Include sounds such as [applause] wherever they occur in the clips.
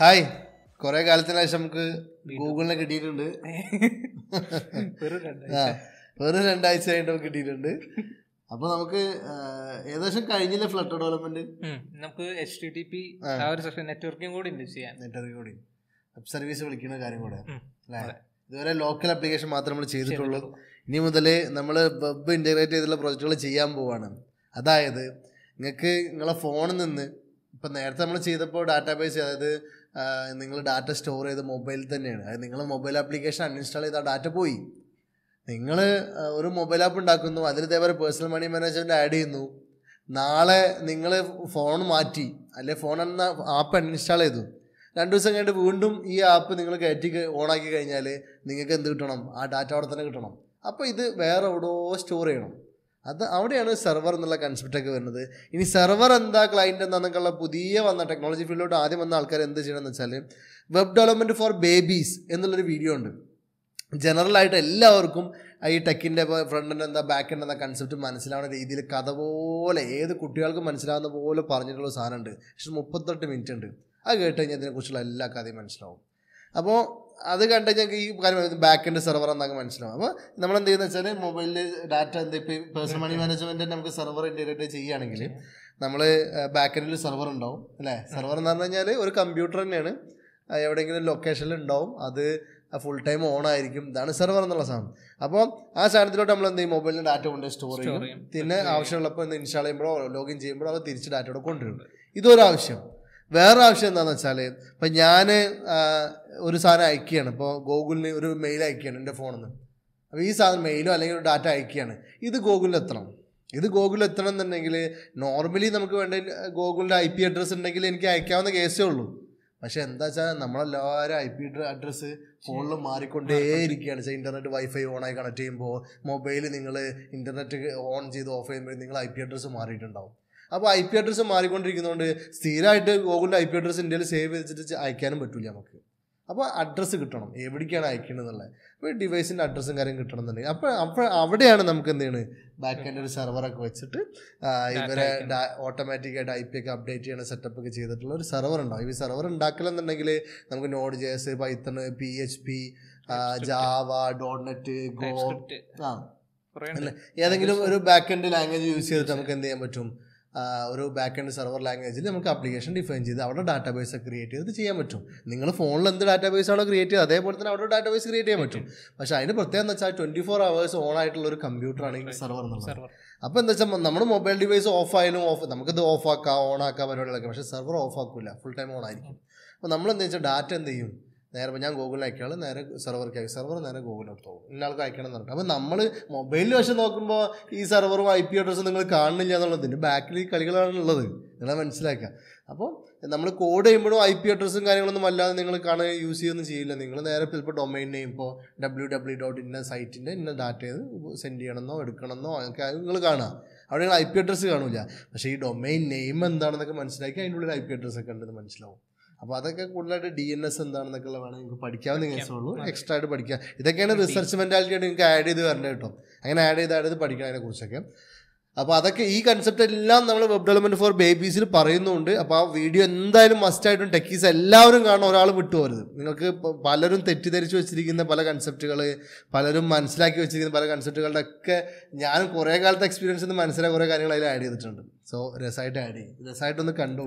hi കൊറേ കാലത്തിന് ശേഷം നമുക്ക് ഗൂഗിളിനെ കിട്ടിയിട്ടുണ്ട് [laughs] വെറും രണ്ടാഴ്ച ആയിട്ട് നമുക്ക് കിട്ടിയിട്ടുണ്ട് അപ്പൊ നമുക്ക് ഏകദേശം കഴിഞ്ഞില്ല ഫ്ലട്ടർ ഡെവലപ്മെന്റ് നമുക്ക് എച്ച് ടി ടി പി ആ ഒരു നെറ്റ്വർക്കിംഗ് കൂടി വെബ് കൂടി സർവീസ് വിളിക്കുന്ന കാര്യം കൂടെ ഇതുവരെ ലോക്കൽ ആപ്ലിക്കേഷൻ മാത്രം നമ്മൾ ചെയ്തിട്ടുള്ളൂ ഇനി മുതൽ നമ്മൾ വെബ് ഇന്റഗ്രേറ്റ് ചെയ്തുള്ള പ്രോജക്റ്റുകൾ ചെയ്യാൻ പോവാണ് അതായത് നിങ്ങൾക്ക് നിങ്ങളെ ഫോണിൽ നിന്ന് ഇപ്പം നേരത്തെ നമ്മൾ ചെയ്തപ്പോൾ ഡാറ്റാബേസ് അതായത് നിങ്ങൾ ഡാറ്റ സ്റ്റോർ ചെയ്ത മൊബൈൽ തന്നെയാണ് അതായത് നിങ്ങൾ മൊബൈൽ ആപ്ലിക്കേഷൻ അൺഇൻസ്റ്റാൾ ചെയ്ത ഡാറ്റ പോയി നിങ്ങൾ ഒരു മൊബൈൽ ആപ്പ് ഉണ്ടാക്കുന്നു അതിൽ ഇതേപോലെ പേഴ്സണൽ മണി മാനേജ്മെൻ്റ് ആഡ് ചെയ്യുന്നു നാളെ നിങ്ങൾ ഫോൺ മാറ്റി അല്ലെ ഫോൺ എന്ന ആപ്പ് അൺഇൻസ്റ്റാൾ ചെയ്തു രണ്ട് ദിവസം കഴിഞ്ഞിട്ട് വീണ്ടും ഈ ആപ്പ് നിങ്ങൾ കയറ്റി ഓണാക്കി കഴിഞ്ഞാൽ നിങ്ങൾക്ക് എന്ത് കിട്ടണം ആ ഡാറ്റ അവിടെ തന്നെ കിട്ടണം അപ്പോൾ ഇത് വേറെ എവിടെയോ സ്റ്റോർ ചെയ്യണം അത് അവിടെയാണ് സെർവർ എന്നുള്ള കൺസെപ്റ്റൊക്കെ വരുന്നത് ഇനി സെർവർ എന്താ ക്ലയൻറ്റ് എന്താണെന്നൊക്കെയുള്ള പുതിയ വന്ന ടെക്നോളജി ഫീൽഡിലോട്ട് ആദ്യം വന്ന ആൾക്കാർ എന്ത് ചെയ്യണമെന്ന് വെച്ചാൽ വെബ് ഡെവലപ്മെൻറ്റ് ഫോർ ബേബീസ് എന്നുള്ളൊരു വീഡിയോ ഉണ്ട് ജനറലായിട്ട് എല്ലാവർക്കും ഈ ടെക്കിൻ്റെ ഫ്രണ്ടിൻ്റെ എന്താ ബാക്കിൻ്റെ എന്താ കൺസെപ്റ്റ് മനസ്സിലാവുന്ന രീതിയിൽ കഥ പോലെ ഏത് കുട്ടികൾക്കും മനസ്സിലാവുന്ന പോലെ പറഞ്ഞിട്ടുള്ള സാധനമുണ്ട് പക്ഷേ മുപ്പത്തെട്ട് മിനിറ്റ് ഉണ്ട് അത് കേട്ട് കഴിഞ്ഞാൽ ഇതിനെക്കുറിച്ചുള്ള എല്ലാ കഥയും മനസ്സിലാവും അപ്പോൾ അത് കണ്ട് ഞങ്ങൾക്ക് ഈ കാര്യം ബാക്ക് എൻഡ് സെർവർ എന്നൊക്കെ മനസ്സിലാവും അപ്പോൾ നമ്മൾ എന്ത് ചെയ്യുന്ന വെച്ചാൽ മൊബൈലിൽ ഡാറ്റ എന്ത് ഇപ്പോൾ പേഴ്സണൽ മണി മാനേജ്മെൻറ്റ് നമുക്ക് സെർവർ ഇൻ്റഗ്രേറ്റ് ചെയ്യുകയാണെങ്കിൽ നമ്മൾ ബാക്ക് എൻഡിൽ സെർവർ ഉണ്ടാവും അല്ലേ സെർവർ എന്ന് പറഞ്ഞു കഴിഞ്ഞാൽ ഒരു കമ്പ്യൂട്ടർ തന്നെയാണ് എവിടെയെങ്കിലും ലൊക്കേഷനിൽ ഉണ്ടാവും അത് ഫുൾ ടൈം ഓൺ ആയിരിക്കും ഇതാണ് സെർവർ എന്നുള്ള സാധനം അപ്പോൾ ആ സാധനത്തിലോട്ട് നമ്മൾ എന്ത് ചെയ്യും മൊബൈലിൽ ഡാറ്റ കൊണ്ട് സ്റ്റോർ ചെയ്യും പിന്നെ ആവശ്യമുള്ളപ്പോൾ ഇൻസ്റ്റാൾ ചെയ്യുമ്പോഴോ ലോഗിൻ ചെയ്യുമ്പോഴോ അത് തിരിച്ച് ഡാറ്റയോടെ കൊണ്ടുവരും ഇതൊരു ആവശ്യം വേറെ ആവശ്യം എന്താണെന്ന് വെച്ചാൽ ഇപ്പം ഞാൻ ഒരു സാധനം അയക്കുകയാണ് ഇപ്പോൾ ഗൂഗിളിന് ഒരു മെയിൽ അയക്കുകയാണ് എൻ്റെ ഫോണിൽ നിന്ന് അപ്പോൾ ഈ സാധനം മെയിലോ അല്ലെങ്കിൽ ഒരു ഡാറ്റ അയക്കുകയാണ് ഇത് ഗൂഗിളിൽ എത്തണം ഇത് ഗൂഗിളിൽ എത്തണം എന്നുണ്ടെങ്കിൽ നോർമലി നമുക്ക് വേണ്ട ഗൂഗിളിൻ്റെ ഐ പി അഡ്രസ്സ് ഉണ്ടെങ്കിൽ എനിക്ക് അയക്കാവുന്ന കേസേ ഉള്ളൂ പക്ഷേ എന്താ വെച്ചാൽ നമ്മളെല്ലാവരും ഐ പി അഡ്രസ്സ് ഫോണിൽ മാറിക്കൊണ്ടേയിരിക്കുകയാണ് ചെയ്യുന്നത് ഇൻ്റർനെറ്റ് വൈഫൈ ഓണായി കണക്ട് ചെയ്യുമ്പോൾ മൊബൈൽ നിങ്ങൾ ഇൻ്റർനെറ്റ് ഓൺ ചെയ്ത് ഓഫ് ചെയ്യുമ്പോൾ നിങ്ങൾ ഐ പി അഡ്രസ്സ് മാറിയിട്ടുണ്ടാവും അപ്പോൾ ഐ പി അഡ്രസ്സ് മാറിക്കൊണ്ടിരിക്കുന്നതുകൊണ്ട് സ്ഥിരമായിട്ട് ഗൂഗിളിൻ്റെ ഐ പി അഡ്രസ്സ് ഇന്ത്യയിൽ സേവ് ചെയ്തിട്ട് അയക്കാനും പറ്റില്ല നമുക്ക് അപ്പോൾ അഡ്രസ്സ് കിട്ടണം എവിടേക്കാണ് അയക്കേണ്ടതെന്നുള്ളത് അപ്പോൾ ഡിവൈസിൻ്റെ അഡ്രസ്സും കാര്യം കിട്ടണം എന്നുണ്ടെങ്കിൽ അപ്പോൾ അപ്പോൾ അവിടെയാണ് നമുക്ക് എന്ത് ചെയ്യണത് ബാക്ക് എൻ്റെ ഒരു സെർവറൊക്കെ വെച്ചിട്ട് ഇവരെ ഓട്ടോമാറ്റിക്കായിട്ട് ഐ പി ഒക്കെ അപ്ഡേറ്റ് ചെയ്യണ സെറ്റപ്പ് ഒക്കെ ചെയ്തിട്ടുള്ള ഒരു സെർവർ ഉണ്ടാവും ഈ സെർവർ ഉണ്ടാക്കലെന്നുണ്ടെങ്കിൽ നമുക്ക് Node J S Python P H P Java dot net Go ആ ഏതെങ്കിലും ഒരു ബാക്ക് എൻഡ് ലാംഗ്വേജ് യൂസ് ചെയ്തിട്ട് നമുക്ക് എന്ത് ചെയ്യാൻ പറ്റും ഒരു ബാക്ക് ആൻഡ് സെർവർ ലാംഗ്വേജിൽ നമുക്ക് ആപ്ലിക്കേഷൻ ഡിഫൈൻ ചെയ്ത് അവിടെ ഡാറ്റാബേസ് ക്രിയേറ്റ് ചെയ്തിട്ട് ചെയ്യാൻ പറ്റും നിങ്ങൾ ഫോണിൽ എന്ത് ആണോ ക്രിയേറ്റ് ചെയ്ത് അതേപോലെ തന്നെ അവിടെ ഡാറ്റാബേസ് ക്രിയേറ്റ് ചെയ്യാൻ പറ്റും പക്ഷേ അതിന് പ്രത്യേകം എന്ന് വെച്ചാൽ ട്വൻറ്റി ഫോർ അവേഴ്സ് ഓൺ ആയിട്ടുള്ള ഒരു കമ്പ്യൂട്ടർ ഈ സെർവർ എന്നുള്ളത് അപ്പോൾ എന്താ വെച്ചാൽ നമ്മുടെ മൊബൈൽ ഡിവൈസ് ഓഫ് ആയാലും ഓഫ് നമുക്കിത് ഓഫ് ആക്കാം ഓൺ ആക്കാം പരിപാടികളൊക്കെ പക്ഷേ സെർവർ ഓഫ് ആക്കില്ല ഫുൾ ടൈം ഓൺ ആയിരിക്കും അപ്പോൾ നമ്മൾ എന്താ വെച്ചാൽ ഡാറ്റ എന്ത് ചെയ്യും നേരെ ഞാൻ ഗൂഗിളിൽ അയക്കുകയാണ് നേരെ സെർവർക്ക് അയക്കും സെർവർ നേരെ ഗൂഗിളിൽ പോകും ഇന്നയാൾക്ക് അയക്കണം എന്ന് അപ്പോൾ നമ്മൾ മൊബൈലിൽ വശം നോക്കുമ്പോൾ ഈ സെർവറും ഐ പി അഡ്രസ്സും നിങ്ങൾ കാണുന്നില്ല എന്നുള്ളതിൻ്റെ ബാക്കിൽ ഈ കളികളാണുള്ളത് നിങ്ങളെ മനസ്സിലാക്കുക അപ്പോൾ നമ്മൾ കോഡ് ചെയ്യുമ്പോഴും ഐ പി അഡ്രസ്സും കാര്യങ്ങളൊന്നും അല്ലാതെ നിങ്ങൾ കാണുക യൂസ് ചെയ്യൊന്നും ചെയ്യില്ല നിങ്ങൾ നേരെ ചിലപ്പോൾ ഡൊമൈൻ നെയിം ഇപ്പോൾ ഡബ്ല്യൂ ഡബ്ല്യൂ ഡോട്ട് ഇന്ന സൈറ്റിൻ്റെ ഇന്ന ഡാറ്റ സെൻഡ് ചെയ്യണമെന്നോ എടുക്കണമെന്നോ ഒക്കെ നിങ്ങൾ കാണുക അവിടെ നിങ്ങൾ ഐ പി അഡ്രസ്സ് കാണില്ല പക്ഷേ ഈ ഡൊമൈൻ നെയിം എന്താണെന്നൊക്കെ മനസ്സിലാക്കി അതിൻ്റെ ഉള്ളിൽ ഐ പി അഡ്രസ്സൊക്കെ ഉണ്ടെന്ന് മനസ്സിലാവും അപ്പോൾ അതൊക്കെ കൂടുതലായിട്ട് ഡി എൻ എസ് എന്താണെന്നൊക്കെ വേണം നിങ്ങൾക്ക് പഠിക്കാവുന്ന കേസുള്ളൂ എക്സ്ട്രാ ആയിട്ട് പഠിക്കുക ഇതൊക്കെയാണ് റിസർച്ച് മെന്റാലിറ്റി ആയിട്ട് നിങ്ങൾക്ക് ആഡ് ചെയ്ത് വരേണ്ടത് കേട്ടോ അങ്ങനെ ആഡ് ചെയ്ത് ആഡ് ചെയ്ത് പഠിക്കണം കുറിച്ചൊക്കെ അപ്പോൾ അതൊക്കെ ഈ കൺസെപ്റ്റ് എല്ലാം നമ്മൾ വെബ് ഡെവലപ്മെന്റ് ഫോർ ബേബീസിൽ പറയുന്നുണ്ട് അപ്പോൾ ആ വീഡിയോ എന്തായാലും മസ്റ്റ് ആയിട്ടും ടെക്കീസ് എല്ലാവരും കാണണം ഒരാൾ വിട്ടുപോരുത് നിങ്ങൾക്ക് പലരും തെറ്റിദ്ധരിച്ച് വെച്ചിരിക്കുന്ന പല കൺസെപ്റ്റുകൾ പലരും മനസ്സിലാക്കി വെച്ചിരിക്കുന്ന പല കൺസെപ്റ്റുകളുടെ ഒക്കെ ഞാൻ കുറേ കാലത്തെ എക്സ്പീരിയൻസ് നിന്ന് മനസ്സിലായ കുറേ കാര്യങ്ങൾ അതിൽ ആഡ് ചെയ്തിട്ടുണ്ട് സോ രസമായിട്ട് ആഡ് ചെയ്യും രസമായിട്ടൊന്ന് കണ്ടു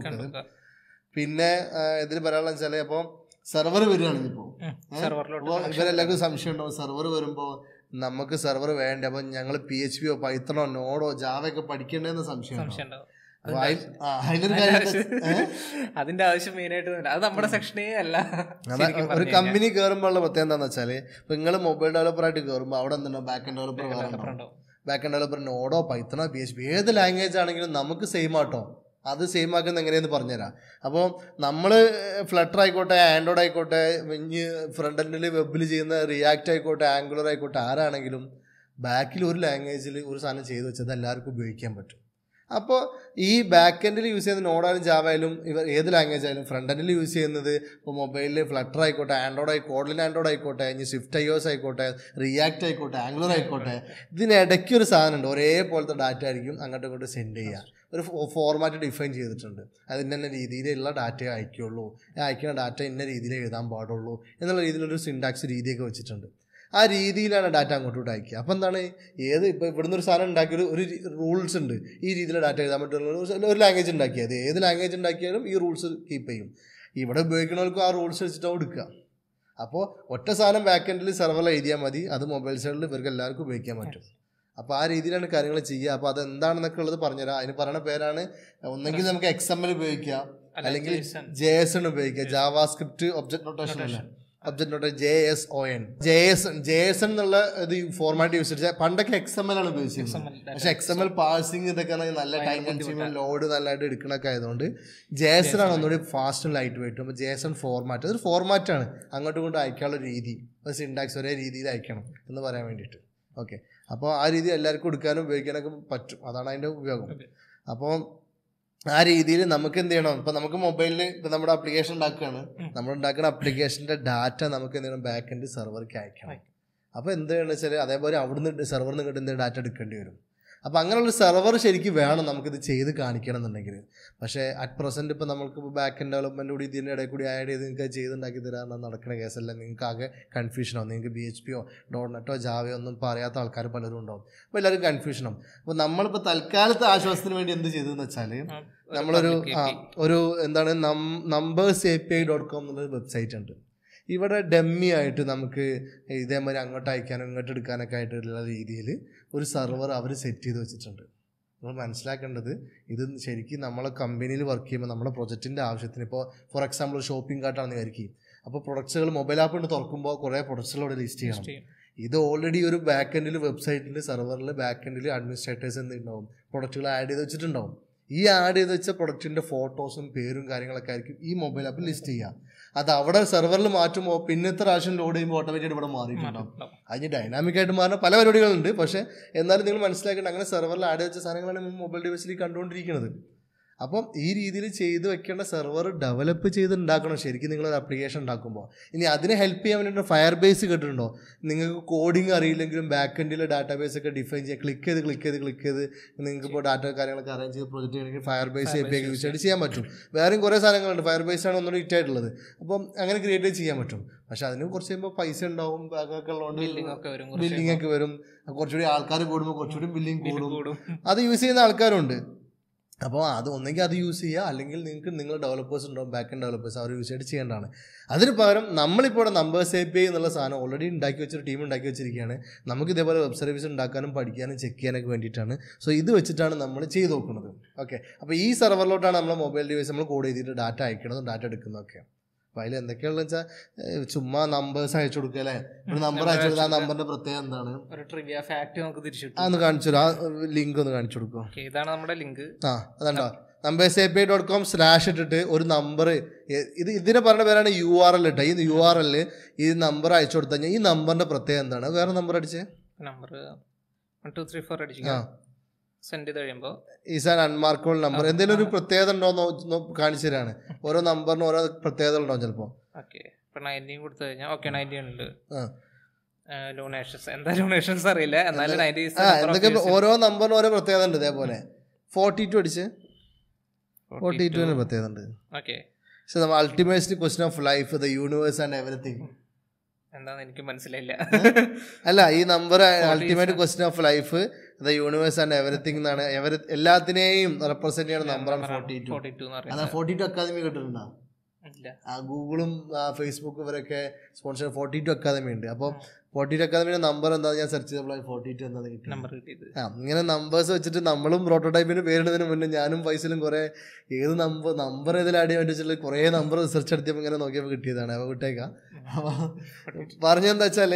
പിന്നെ ഇതിന് പറയാനുള്ള വെച്ചാൽ അപ്പോൾ സെർവർ വരികയാണെങ്കിൽ ഇപ്പോൾ അപ്പോൾ ഇവരെല്ലാവർക്കും സംശയം ഉണ്ടാവും സെർവർ വരുമ്പോൾ നമുക്ക് സെർവർ വേണ്ട അപ്പോൾ ഞങ്ങൾ പി എച്ച് പിയോ പൈത്തണോ നോഡോ ജാവയൊക്കെ പഠിക്കേണ്ടതെന്ന് സംശയം അതിന്റെ ആവശ്യം മെയിൻ ആയിട്ട് അത് നമ്മുടെ സെക്ഷനേ അല്ല ഒരു കമ്പനി കയറുമ്പോൾ പ്രത്യേകം എന്താണെന്ന് വെച്ചാൽ ഇപ്പൊ നിങ്ങള് മൊബൈൽ ഡെവലപ്പർ ആയിട്ട് കയറുമ്പോൾ അവിടെ എന്തുണ്ടാവും back end developer back end developer നോഡോ പൈത്തണോ പി എച്ച് പി ഏത് ലാംഗ്വേജ് ആണെങ്കിലും നമുക്ക് സെയിം ആട്ടോ അത് സെയിം ആക്കുന്ന എങ്ങനെയെന്ന് പറഞ്ഞുതരാം അപ്പോൾ നമ്മൾ ഫ്ലട്ടർ ആയിക്കോട്ടെ ആൻഡ്രോയിഡ് ആയിക്കോട്ടെ ഇനി ഫ്രണ്ട് എൻഡിൽ വെബിൽ ചെയ്യുന്ന റിയാക്റ്റ് ആയിക്കോട്ടെ ആംഗുലർ ആയിക്കോട്ടെ ആരാണെങ്കിലും ബാക്കിൽ ഒരു ലാംഗ്വേജിൽ ഒരു സാധനം ചെയ്തു വെച്ചത് എല്ലാവർക്കും ഉപയോഗിക്കാൻ പറ്റും അപ്പോൾ ഈ ബാക്ക് എൻഡിൽ യൂസ് ചെയ്യുന്ന നോഡായാലും ജാവായാലും ഇവർ ഏത് ലാംഗ്വേജ് ആയാലും ഫ്രണ്ട് എൻഡിൽ യൂസ് ചെയ്യുന്നത് ഇപ്പോൾ മൊബൈലിൽ ഫ്ലട്ടർ ആയിക്കോട്ടെ ആൻഡ്രോയിഡ് ആയി കോഡിൽ ആൻഡ്രോയിഡ് ആയിക്കോട്ടെ ഇനി സ്വിഫ്റ്റ് ഓസ് ആയിക്കോട്ടെ റിയാക്റ്റ് ആയിക്കോട്ടെ ആംഗ്ലർ ആയിക്കോട്ടെ ഇതിനിടയ്ക്ക് ഒരു സാധനമുണ്ട് ഒരേപോലത്തെ ഡാറ്റ ആയിരിക്കും അങ്ങോട്ടും ഇങ്ങോട്ടും സെൻഡ് ചെയ്യുക ഒരു ഫോർമാറ്റ് ഡിഫൈൻ ചെയ്തിട്ടുണ്ട് അത് ഇന്ന രീതിയിലുള്ള ഡാറ്റ അയക്കുള്ളൂ അയക്കുന്ന ഡാറ്റ ഇന്ന രീതിയിൽ എഴുതാൻ പാടുള്ളൂ എന്നുള്ള രീതിയിലൊരു സിൻഡാക്സ് രീതിയൊക്കെ വെച്ചിട്ടുണ്ട് ആ രീതിയിലാണ് ഡാറ്റ അങ്ങോട്ടോട്ട് അയക്കുക അപ്പം എന്താണ് ഏത് ഇപ്പോൾ ഇവിടുന്ന് ഒരു സാധനം ഉണ്ടാക്കിയ ഒരു റൂൾസ് ഉണ്ട് ഈ രീതിയിൽ ഡാറ്റ എഴുതാൻ പറ്റുള്ള ഒരു ലാംഗ്വേജ് ഉണ്ടാക്കിയത് ഏത് ലാംഗ്വേജ് ഉണ്ടാക്കിയാലും ഈ റൂൾസ് കീപ്പ് ചെയ്യും ഇവിടെ ഉപയോഗിക്കുന്നവർക്കും ആ റൂൾസ് വെച്ചിട്ടാണ് എടുക്കുക അപ്പോൾ ഒറ്റ സാധനം ബാക്ക് എൻഡിൽ സെർവറിൽ എഴുതിയാൽ മതി അത് മൊബൈൽ സൈഡിൽ ഇവർക്ക് എല്ലാവർക്കും ഉപയോഗിക്കാൻ പറ്റും അപ്പോൾ ആ രീതിയിലാണ് കാര്യങ്ങൾ ചെയ്യുക അപ്പോൾ അതെന്താണെന്നൊക്കെ ഉള്ളത് പറഞ്ഞുതരാം അതിന് പറയുന്ന പേരാണ് ഒന്നെങ്കിൽ നമുക്ക് എക്സ് എം എൽ ഉപയോഗിക്കാം അല്ലെങ്കിൽ ജെ എസ് എൻ ഉപയോഗിക്കുക JavaScript object notation object notation J S O N J S J S N എന്നുള്ള ഇത് ഫോർമാറ്റ് യൂസ് ചെയ്ത് പണ്ടൊക്കെ എക്സ് എം എൽ ആണ് ഉപയോഗിച്ചിരുന്നത് പക്ഷെ എക്സ് എം എൽ പാഴ്സിങ് ഇതൊക്കെ നല്ല ടൈം കൺസ്യൂമിങ് ലോഡ് നല്ലതായിട്ട് എടുക്കണൊക്കെ ആയതുകൊണ്ട് ജെ എസ് എൻ ആണ് ഒന്നുകൂടി ഫാസ്റ്റും ലൈറ്റ് വെയിറ്റും അപ്പോൾ ജെ എസ് എൻ ഫോർമാറ്റ് അതൊരു ഫോർമാറ്റാണ് അങ്ങോട്ടും ഇങ്ങോട്ടും അയക്കാനുള്ള രീതി സിൻഡാക്സ് ഒരേ രീതിയിൽ അയക്കണം എന്ന് പറയാൻ വേണ്ടിയിട്ട് ഓക്കെ അപ്പോൾ ആ രീതി എല്ലാവർക്കും എടുക്കാനും ഉപയോഗിക്കാനൊക്കെ പറ്റും അതാണ് അതിൻ്റെ ഉപയോഗം അപ്പോൾ ആ രീതിയിൽ നമുക്ക് എന്ത് ചെയ്യണം ഇപ്പം നമുക്ക് മൊബൈലിൽ ഇപ്പം നമ്മുടെ ആപ്ലിക്കേഷൻ ഉണ്ടാക്കുകയാണ് നമ്മൾ ഉണ്ടാക്കുന്ന അപ്ലിക്കേഷൻ്റെ ഡാറ്റ നമുക്ക് എന്ത് ചെയ്യണം ബാക്ക് എൻഡ് സെർവർക്ക് അയക്കണം അപ്പോൾ എന്ത് വെച്ചാൽ അതേപോലെ അവിടുന്ന് സെർവറിൽ നിന്ന് കിട്ടുന്ന ഡാറ്റ എടുക്കേണ്ടി വരും അപ്പോൾ അങ്ങനെയുള്ള സെർവർ ശരിക്കും വേണം നമുക്കിത് ചെയ്ത് കാണിക്കണം എന്നുണ്ടെങ്കിൽ പക്ഷേ അറ്റ് പ്രസൻറ്റ് ഇപ്പോൾ നമ്മൾക്ക് ബാക്ക് എൻഡ് ഡെവലപ്മെൻറ്റ് കൂടി ഇതിൻ്റെ ഇടയിൽ കൂടി ആഡ് ചെയ്ത് നിങ്ങൾക്ക് ചെയ്തുണ്ടാക്കി തരാൻ നടക്കുന്ന കേസല്ല നിങ്ങൾക്ക് ആകെ കൺഫ്യൂഷനോ നിങ്ങൾക്ക് ബി എച്ച് പിയോ ഡോട്ട്നെറ്റോ ജാവയോ ഒന്നും പറയാത്ത ആൾക്കാർ പലരും ഉണ്ടാവും അപ്പോൾ എല്ലാവരും കൺഫ്യൂഷനും അപ്പോൾ നമ്മളിപ്പോൾ തൽക്കാലത്തെ ആശ്വാസത്തിന് വേണ്ടി എന്ത് ചെയ്തതെന്ന് വെച്ചാൽ നമ്മളൊരു ഒരു എന്താണ് numbers A P I dot com എന്നുള്ളൊരു വെബ്സൈറ്റ് ഉണ്ട് ഇവിടെ ഡമ്മി ആയിട്ട് നമുക്ക് ഇതേമാതിരി അങ്ങോട്ട് അയക്കാനും ഇങ്ങോട്ട് എടുക്കാനൊക്കെ ആയിട്ടുള്ള രീതിയിൽ ഒരു സെർവർ അവർ സെറ്റ് ചെയ്ത് വെച്ചിട്ടുണ്ട് നമ്മൾ മനസ്സിലാക്കേണ്ടത് ഇത് ശരിക്കും നമ്മളെ കമ്പനിയിൽ വർക്ക് ചെയ്യുമ്പോൾ നമ്മളെ പ്രൊജക്റ്റിൻ്റെ ആവശ്യത്തിന് ഇപ്പോൾ ഫോർ എക്സാമ്പിൾ ഷോപ്പിംഗ് കാർട്ടാണെന്ന് വിചാരിക്കും അപ്പോൾ പ്രൊഡക്ട്സുകൾ മൊബൈൽ ആപ്പ് കൊണ്ട് തുറക്കുമ്പോൾ കുറേ പ്രൊഡക്ട്സുകളോട് അവിടെ ലിസ്റ്റ് ചെയ്യണം ഇത് ഓൾറെഡി ഒരു ബാക്ക് എൻഡിൽ വെബ്സൈറ്റിൽ സെർവറിൽ ബാക്ക് എൻഡിൽ അഡ്മിനിസ്ട്രേറ്റേഴ്സ് എന്തുണ്ടാവും പ്രൊഡക്റ്റുകൾ ആഡ് ചെയ്ത് വെച്ചിട്ടുണ്ടാവും ഈ ആഡ് ചെയ്ത് വെച്ച പ്രൊഡക്റ്റിൻ്റെ ഫോട്ടോസും പേരും കാര്യങ്ങളൊക്കെ ആയിരിക്കും ഈ മൊബൈൽ ആപ്പിൽ ലിസ്റ്റ് ചെയ്യുക അത് അവിടെ സെർവറിൽ മാറ്റുമ്പോൾ പിന്നത്തെ പ്രാവശ്യം ലോഡ് ചെയ്യുമ്പോൾ ഓട്ടോമാറ്റിക് ഇവിടെ മാറിയിട്ടുണ്ടാവും അതിന് ഡൈനാമിക് ആയിട്ട് മാറുന്ന പല പരിപാടികളുണ്ട് പക്ഷേ എന്നാലും നിങ്ങൾ മനസ്സിലാക്കേണ്ട അങ്ങനെ സെർവറിൽ ആഡ് വെച്ച സാധനങ്ങളാണ് മൊബൈൽ ഡിവൈസിൽ കണ്ടുകൊണ്ടിരിക്കുന്നത് അപ്പം ഈ രീതിയിൽ ചെയ്ത് വെക്കേണ്ട സെർവർ ഡെവലപ്പ് ചെയ്ത് ഉണ്ടാക്കണം ശരിക്കും നിങ്ങളൊരു അപ്ലിക്കേഷൻ ഉണ്ടാക്കുമ്പോൾ ഇനി അതിനെ ഹെൽപ്പ് ചെയ്യാൻ വേണ്ടിയിട്ട് ഫയർ ബേസ് കിട്ടുന്നുണ്ടോ നിങ്ങൾക്ക് കോഡിങ് അറിയില്ലെങ്കിലും ബാക്ക് എൻഡിലെ ഡാറ്റാബേസ് ഒക്കെ ഡിഫൈൻ ചെയ്യാം ക്ലിക്ക് ചെയ്ത് ക്ലിക്ക് ചെയ്ത് ക്ലിക്ക് ചെയ്ത് നിങ്ങൾക്ക് ഇപ്പോൾ ഡാറ്റ കാര്യങ്ങളൊക്കെ അറേഞ്ച് ചെയ്ത് പ്രൊജക്റ്റ് ചെയ്യണമെങ്കിൽ Firebase A P use ചെയ്യാൻ പറ്റും വേറെയും കുറേ സാധനങ്ങളുണ്ട് ഫയർ ബേസ് ആണ് ഒന്നുകൂടി ഹിറ്റ് ആയിട്ടുള്ളത് അപ്പം അങ്ങനെ ക്രിയേറ്റ് ചെയ്യാൻ പറ്റും പക്ഷെ അതിന് കുറച്ച് കഴിയുമ്പോൾ പൈസ ഉണ്ടാവും ഒക്കെ ഉള്ളതുകൊണ്ട് ബിൽഡിംഗ് ഒക്കെ വരും കുറച്ചുകൂടി ആൾക്കാർ കൂടുമ്പോൾ കുറച്ചുകൂടി ബില്ലിംഗ് കൂടും അത് യൂസ് ചെയ്യുന്ന ആൾക്കാരുണ്ട് അപ്പോൾ അത് ഒന്നെങ്കിൽ അത് യൂസ് ചെയ്യുക അല്ലെങ്കിൽ നിങ്ങൾക്ക് നിങ്ങൾ ഡെവലപ്പേഴ്സ് ഉണ്ടാവും ബാക്ക് എൻഡ് ഡെവലപ്പേഴ്സ് അവർ യൂസ് ആയിട്ട് ചെയ്യേണ്ടതാണ് അതിന് പകരം നമ്മളിപ്പോൾ ഇവിടെ നമ്പേഴ്സ് എ പി ഐ എന്നുള്ള സാധനം ഓൾറെഡി ഉണ്ടാക്കി വെച്ചൊരു ടീം ഉണ്ടാക്കി വെച്ചിരിക്കുകയാണ് നമുക്ക് ഇതേപോലെ വെബ് സർവീസ് ഉണ്ടാക്കാനും പഠിക്കാനും ചെക്ക് ചെയ്യാനൊക്കെ വേണ്ടിയിട്ടാണ് സോ ഇത് വെച്ചിട്ടാണ് നമ്മൾ ചെയ്ത് നോക്കുന്നത് ഓക്കെ അപ്പോൾ ഈ സെർവറിലോട്ടാണ് നമ്മൾ മൊബൈൽ ഡിവൈസ് നമ്മൾ കോഡ് ചെയ്തിട്ട് ഡാറ്റ അയക്കണതും ഡാറ്റ എടുക്കുന്നതൊക്കെ അപ്പൊ അതിൽ എന്തൊക്കെയാണെന്ന് വെച്ചാൽ ചുമ്മാ നമ്പേഴ്സ് അയച്ചു കൊടുക്കുക അല്ലേ ഒരു നമ്പർ അയച്ചു കൊടുക്കുക ആ നമ്പറിന്റെ പ്രത്യേകത എന്താണ് ഒരു ട്രിവിയ ഫാക്ട് നമുക്ക് തിരിച്ചു ഒന്ന് കാണിച്ചു ആ ലിങ്ക് ഒന്ന് കാണിച്ചു കൊടുക്കും ഇതാണ് നമ്മുടെ ലിങ്ക് ആ അതാണ്ടോ numbers A P dot com slash ഇട്ടിട്ട് ഒരു നമ്പർ ഇത് ഇതിനെ പറഞ്ഞ പേരാണ് യു ആർ എൽ ഇട്ട ഈ യു ആർ എൽ ഈ നമ്പർ അയച്ചു കൊടുത്തു കഴിഞ്ഞാൽ ഈ നമ്പറിന്റെ പ്രത്യേകത എന്താണ് വേറെ നമ്പർ അടിച്ച് നമ്പർ ടു ത്രീ ഫോർ അടിച്ചു സെൻഡ് കഴിയുമ്പോൾ ഈസ് ആൻ അൺമാർക്കബിൾ നമ്പർ എന്തെങ്കിലും ഒരു പ്രത്യേകത ഉണ്ടോ കാണിച്ചു തരാണ് ഓരോ നമ്പറിനും ഓരോ പ്രത്യേകത ഉണ്ടോ ചിലപ്പോൾ ഓക്കെ ഇപ്പം നയൻറ്റീൻ കൊടുത്തു കഴിഞ്ഞാൽ ഓക്കെ നയൻറ്റീൻ ഉണ്ട് എന്താ അറിയില്ല ഓരോ നമ്പറിനും ഓരോ പ്രത്യേകത ഉണ്ട് ഇതേപോലെ ഫോർട്ടി ടു അടിച്ച് ഫോർട്ടി ടുവിന് പ്രത്യേകത ഉണ്ട് ultimately question of life the universe and everything എന്താണെന്ന് എനിക്ക് മനസ്സിലായില്ല അല്ല ഈ number ultimate question of life the universe and everything എന്നാണ് എവരി എല്ലാത്തിനെയും റെപ്രസെന്റ് ചെയ്യുന്ന നമ്പർ ഫോർട്ടി ടു അതാ ഫോർട്ടി ടു അക്കാദമി കേട്ടിട്ടുണ്ടോ ഗൂഗിളും ഫേസ്ബുക്കും ഇവരൊക്കെ സ്പോൺസർ ഫോർട്ടി ടു അക്കാദമി ഉണ്ട് അപ്പം ഫോർട്ടി ടു അക്കാദമിയുടെ നമ്പർ എന്താ ഞാൻ സെർച്ച് ചെയ്തപ്പോൾ ഫോർട്ടി ടു എന്താ നമ്പർ കിട്ടിയത് ആ ഇങ്ങനെ നമ്പേഴ്സ് വെച്ചിട്ട് നമ്മളും പ്രോട്ടോടൈപ്പിന് പേരിടുന്നതിന് മുന്നേ ഞാനും പൈസയിലും കുറേ ഏത് നമ്പർ നമ്പർ ഇതിൽ ആഡ് ചെയ്യാൻ വെച്ചിട്ട് കുറേ നമ്പർ റിസർച്ച് എടുത്തിയപ്പോൾ ഇങ്ങനെ നോക്കിയപ്പോൾ കിട്ടിയതാണ് അപ്പോൾ വിട്ടേക്കാം [laughs] പറഞ്ഞെന്താ വെച്ചാൽ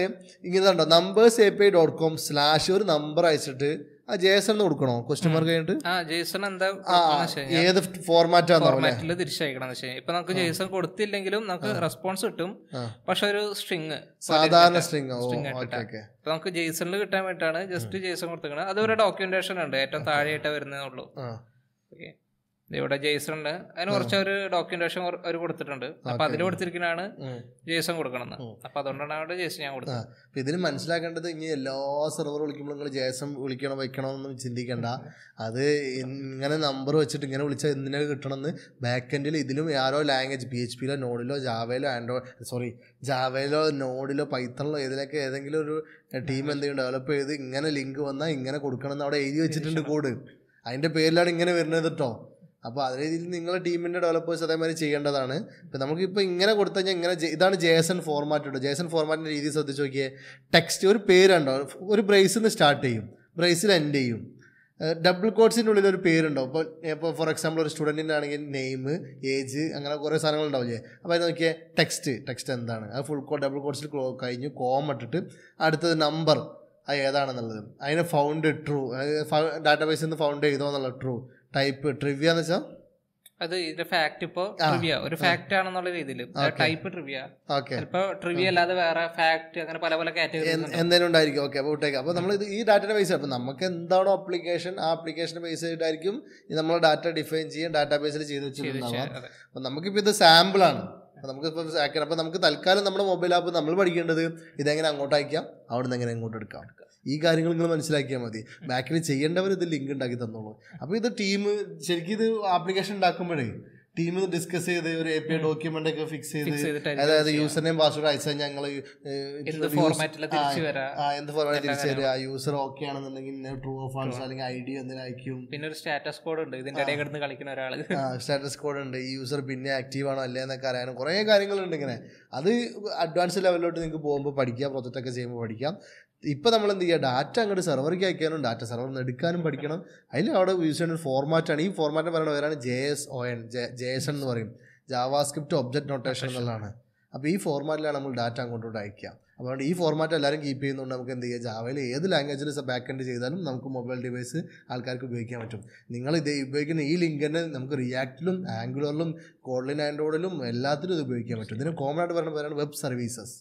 ഇങ്ങനെ ഉണ്ടോ numbers A P dot com slash ഒരു നമ്പർ അയച്ചിട്ട് ആ ജേസൺ എന്ന് കൊടുക്കണോ ക്വസ്റ്റ്യൻ മാർക്ക് കഴിഞ്ഞിട്ട് ആ ജേസൺ എന്താ ഏത് ഫോർമാറ്റാണ് ഫോർമാറ്റിൽ തിരിച്ചയക്കണം ഇപ്പൊ നമുക്ക് ജേസൺ കൊടുത്തില്ലെങ്കിലും നമുക്ക് റെസ്പോൺസ് കിട്ടും പക്ഷെ ഒരു സ്ട്രിങ് സാധാരണ സ്ട്രിങ് സ്ട്രിങ് അപ്പൊ നമുക്ക് ജേസണിൽ കിട്ടാൻ വേണ്ടിട്ടാണ് ജസ്റ്റ് ജേസൺ കൊടുത്തിരിക്കുന്നത് അത് ഒരു ഡോക്യുമെന്റേഷൻ ഉണ്ട് ഏറ്റവും താഴെയായിട്ട് വരുന്നേ ഉള്ളൂ ഓക്കെ ഇവിടെ ജെയ്സൺ ഉണ്ട് അതിന് കുറച്ച് ഒരു ഡോക്യുമെന്റേഷൻ അവർ കൊടുത്തിട്ടുണ്ട് അപ്പൊ അതിൽ കൊടുത്തിരിക്കുന്നതാണ് ജെയ്സൺ കൊടുക്കണം അപ്പൊ അതുകൊണ്ടാണ് അവിടെ ജെയ്സൺ ഞാൻ കൊടുത്തത് ഇതിന് മനസ്സിലാക്കേണ്ടത് ഇനി എല്ലാ സെർവർ വിളിക്കുമ്പോഴും നിങ്ങൾ ജേസൺ വിളിക്കണം വെക്കണമെന്നും ചിന്തിക്കേണ്ട അത് ഇങ്ങനെ നമ്പർ വെച്ചിട്ട് ഇങ്ങനെ വിളിച്ചാൽ എന്തിനാ കിട്ടണമെന്ന് ബാക്ക് എൻഡിൽ ഇതിലും ആരോ ലാംഗ്വേജ് പി എച്ച് പിയിലോ നോഡിലോ ജാവയിലോ ആൻഡ്രോയിഡ് സോറി ജാവയിലോ നോഡിലോ പൈത്തണിലോ ഇതിലൊക്കെ ഏതെങ്കിലും ഒരു ടീം എന്തെങ്കിലും ഡെവലപ്പ് ചെയ്ത് ഇങ്ങനെ ലിങ്ക് വന്നാൽ ഇങ്ങനെ കൊടുക്കണം എന്ന് അവിടെ എഴുതി വെച്ചിട്ടുണ്ട് കോഡ് അതിൻ്റെ പേരിലാണ് ഇങ്ങനെ വരുന്നത് കേട്ടോ അപ്പോൾ അതേ രീതിയിൽ നിങ്ങളുടെ ടീമിൻ്റെ ഡെവലപ്പേഴ്സ് അതേമാതിരി ചെയ്യേണ്ടതാണ് ഇപ്പം നമുക്കിപ്പോൾ ഇങ്ങനെ കൊടുത്തു കഴിഞ്ഞാൽ ഇങ്ങനെ ഇതാണ് ജേസൺ ഫോർമാറ്റ് ഉണ്ട് ജേസൺ ഫോർമാറ്റിൻ്റെ രീതി ശ്രദ്ധിച്ച് നോക്കിയേ ടെക്സ്റ്റ് ഒരു പേരുണ്ടോ ഒരു ബ്രേസിൽ നിന്ന് സ്റ്റാർട്ട് ചെയ്യും ബ്രേസിൽ എൻഡ് ചെയ്യും ഡബിൾ കോഡ്സിൻ്റെ ഉള്ളിൽ ഒരു പേരുണ്ടോ ഇപ്പോൾ ഇപ്പോൾ ഫോർ എക്സാമ്പിൾ ഒരു സ്റ്റുഡൻറ്റിൻ്റെ ആണെങ്കിൽ നെയിം ഏജ് അങ്ങനെ കുറേ സാധനങ്ങൾ അപ്പോൾ അത് നോക്കിയാൽ ടെക്സ്റ്റ് ടെക്സ്റ്റ് എന്താണ് അത് ഫുൾ കോഡ് ഡബിൾ കോഡ്സിൽ കഴിഞ്ഞ് കോം ഇട്ടിട്ട് അടുത്തത് നമ്പർ അത് ഏതാണെന്നുള്ളത് അതിന് ഫൗണ്ട് ട്രൂ ഡാറ്റാബേസിൽ നിന്ന് ഫൗണ്ട് ചെയ്തോ എന്നുള്ള ട്രൂ ടൈപ്പ് ട്രിവ്യ എന്ന് വെച്ചാൽ അത് ഇതിന്റെ ഫാക്ട് ഇപ്പോ ട്രിവിയ ഒരു ഫാക്ട് ആണെന്നുള്ള രീതിയിൽ ടൈപ്പ് ട്രിവിയ ഇപ്പോ ട്രിവിയ അല്ലാതെ വേറെ ഫാക്ട് അങ്ങനെ പല പല കാറ്റഗറി എന്തെങ്കിലും ഉണ്ടായിരിക്കും ഓക്കെ അപ്പൊ വിട്ടേക്കാം അപ്പോൾ നമ്മൾ ഇത് ഈ ഡാറ്റയുടെ ബേസ് അപ്പോൾ നമുക്ക് എന്താണോ ആപ്ലിക്കേഷൻ ആ ആപ്ലിക്കേഷൻ ബേസ് ചെയ്തിട്ടായിരിക്കും നമ്മൾ ഡാറ്റ ഡിഫൈൻ ചെയ്യാൻ ഡാറ്റ ബേസിൽ ചെയ്ത് വെച്ചിട്ടുണ്ടാവും അപ്പോൾ നമുക്കിപ്പോൾ ഇത് സാമ്പിൾ ആണ് നമുക്ക് ഇപ്പോൾ അപ്പോൾ നമുക്ക് തൽക്കാലം നമ്മുടെ മൊബൈൽ ആപ്പ് നമ്മൾ പഠിക്കേണ്ടത് ഇതെങ്ങനെ അങ്ങോട്ട് അയക്കാം അവിടെ നിന്ന് എങ്ങനെ ഇങ്ങോട്ട് എടുക്കാം ഈ കാര്യങ്ങൾ നിങ്ങൾ മനസ്സിലാക്കിയാൽ മതി ബാക്കിൽ ചെയ്യേണ്ടവർ ഇത് ലിങ്ക് ഉണ്ടാക്കി തന്നോളൂ അപ്പോൾ ഇത് ടീം ശരിക്കും ഇത് ആപ്ലിക്കേഷൻ ഉണ്ടാക്കുമ്പോഴേ ടീമിൽ ഡിസ്കസ് ചെയ്ത് ഒരു എ പി ഐ ഡോക്യുമെന്റ് ഒക്കെ ഫിക്സ് ചെയ്ത് അതായത് യൂസർ നെയിം പാസ്വേഡ് അയച്ചാൽ ഞങ്ങൾ എന്ത് ഫോർമാറ്റിൽ തിരിച്ചു തരാം യൂസർ ഓക്കെ ആണെന്നുണ്ടെങ്കിൽ ട്രൂ ഓഫ് ആൻസ് അല്ലെങ്കിൽ ഐ ഡി എന്തെങ്കിലും അയക്കും പിന്നെ ഒരു സ്റ്റാറ്റസ് കോഡ് ഉണ്ട് ഇതിന്റെ ഇടയിൽ കിടന്ന് കളിക്കുന്ന ഒരാൾ സ്റ്റാറ്റസ് കോഡ് ഉണ്ട് ഈ യൂസർ പിന്നെ ആക്റ്റീവ് ആണോ അല്ലേ എന്നൊക്കെ അറിയാനും കുറേ കാര്യങ്ങളുണ്ട് ഇങ്ങനെ അത് അഡ്വാൻസ് ലെവലിലോട്ട് നിങ്ങൾക്ക് പോകുമ്പോൾ പഠിക്കാം പ്രൊജക്റ്റ് ഒക്കെ ചെയ്യുമ്പോൾ പഠിക്കാം ഇപ്പം നമ്മൾ എന്ത് ചെയ്യുക ഡാറ്റ അങ്ങോട്ട് സെർവറിക്ക് അയക്കാനും ഡാറ്റ സെർവറിൽ നിന്ന് എടുക്കാനും പഠിക്കണം അതിൽ അവിടെ യൂസ് ചെയ്യുന്ന ഫോർമാറ്റാണ് ഈ ഫോർമാറ്റ് പറയുന്ന പേരാണ് J S O N J JSON എന്ന് പറയും ജാവാസ്ക്രിപ്റ്റ് ഒബ്ജക്ട് നൊട്ടേഷൻ എന്നുള്ളതാണ് അപ്പോൾ ഈ ഫോർമാറ്റിലാണ് നമ്മൾ ഡാറ്റ അങ്ങോട്ട് അയക്കുക അപ്പോൾ ഈ ഫോർമാറ്റ് എല്ലാവരും കീപ്പ് ചെയ്യുന്നതുകൊണ്ട് നമുക്ക് എന്ത് ചെയ്യുക ജാവയിൽ ഏത് ലാംഗ്വേജിൽ ബാക്ക് എൻഡ് ചെയ്താലും നമുക്ക് മൊബൈൽ ഡിവൈസ് ആൾക്കാർക്ക് ഉപയോഗിക്കാൻ പറ്റും നിങ്ങൾ ഇത് ഉപയോഗിക്കുന്ന ഈ ലിങ്കിനെ നമുക്ക് റിയാക്റ്റിലും ആംഗുലറിലും കോഡിലും ആൻഡ്രോയിഡിലും എല്ലാത്തിലും ഇത് ഉപയോഗിക്കാൻ പറ്റും ഇതിന് കോമൺ ആയിട്ട് പറയുന്ന പേരാണ് വെബ് സർവീസസ്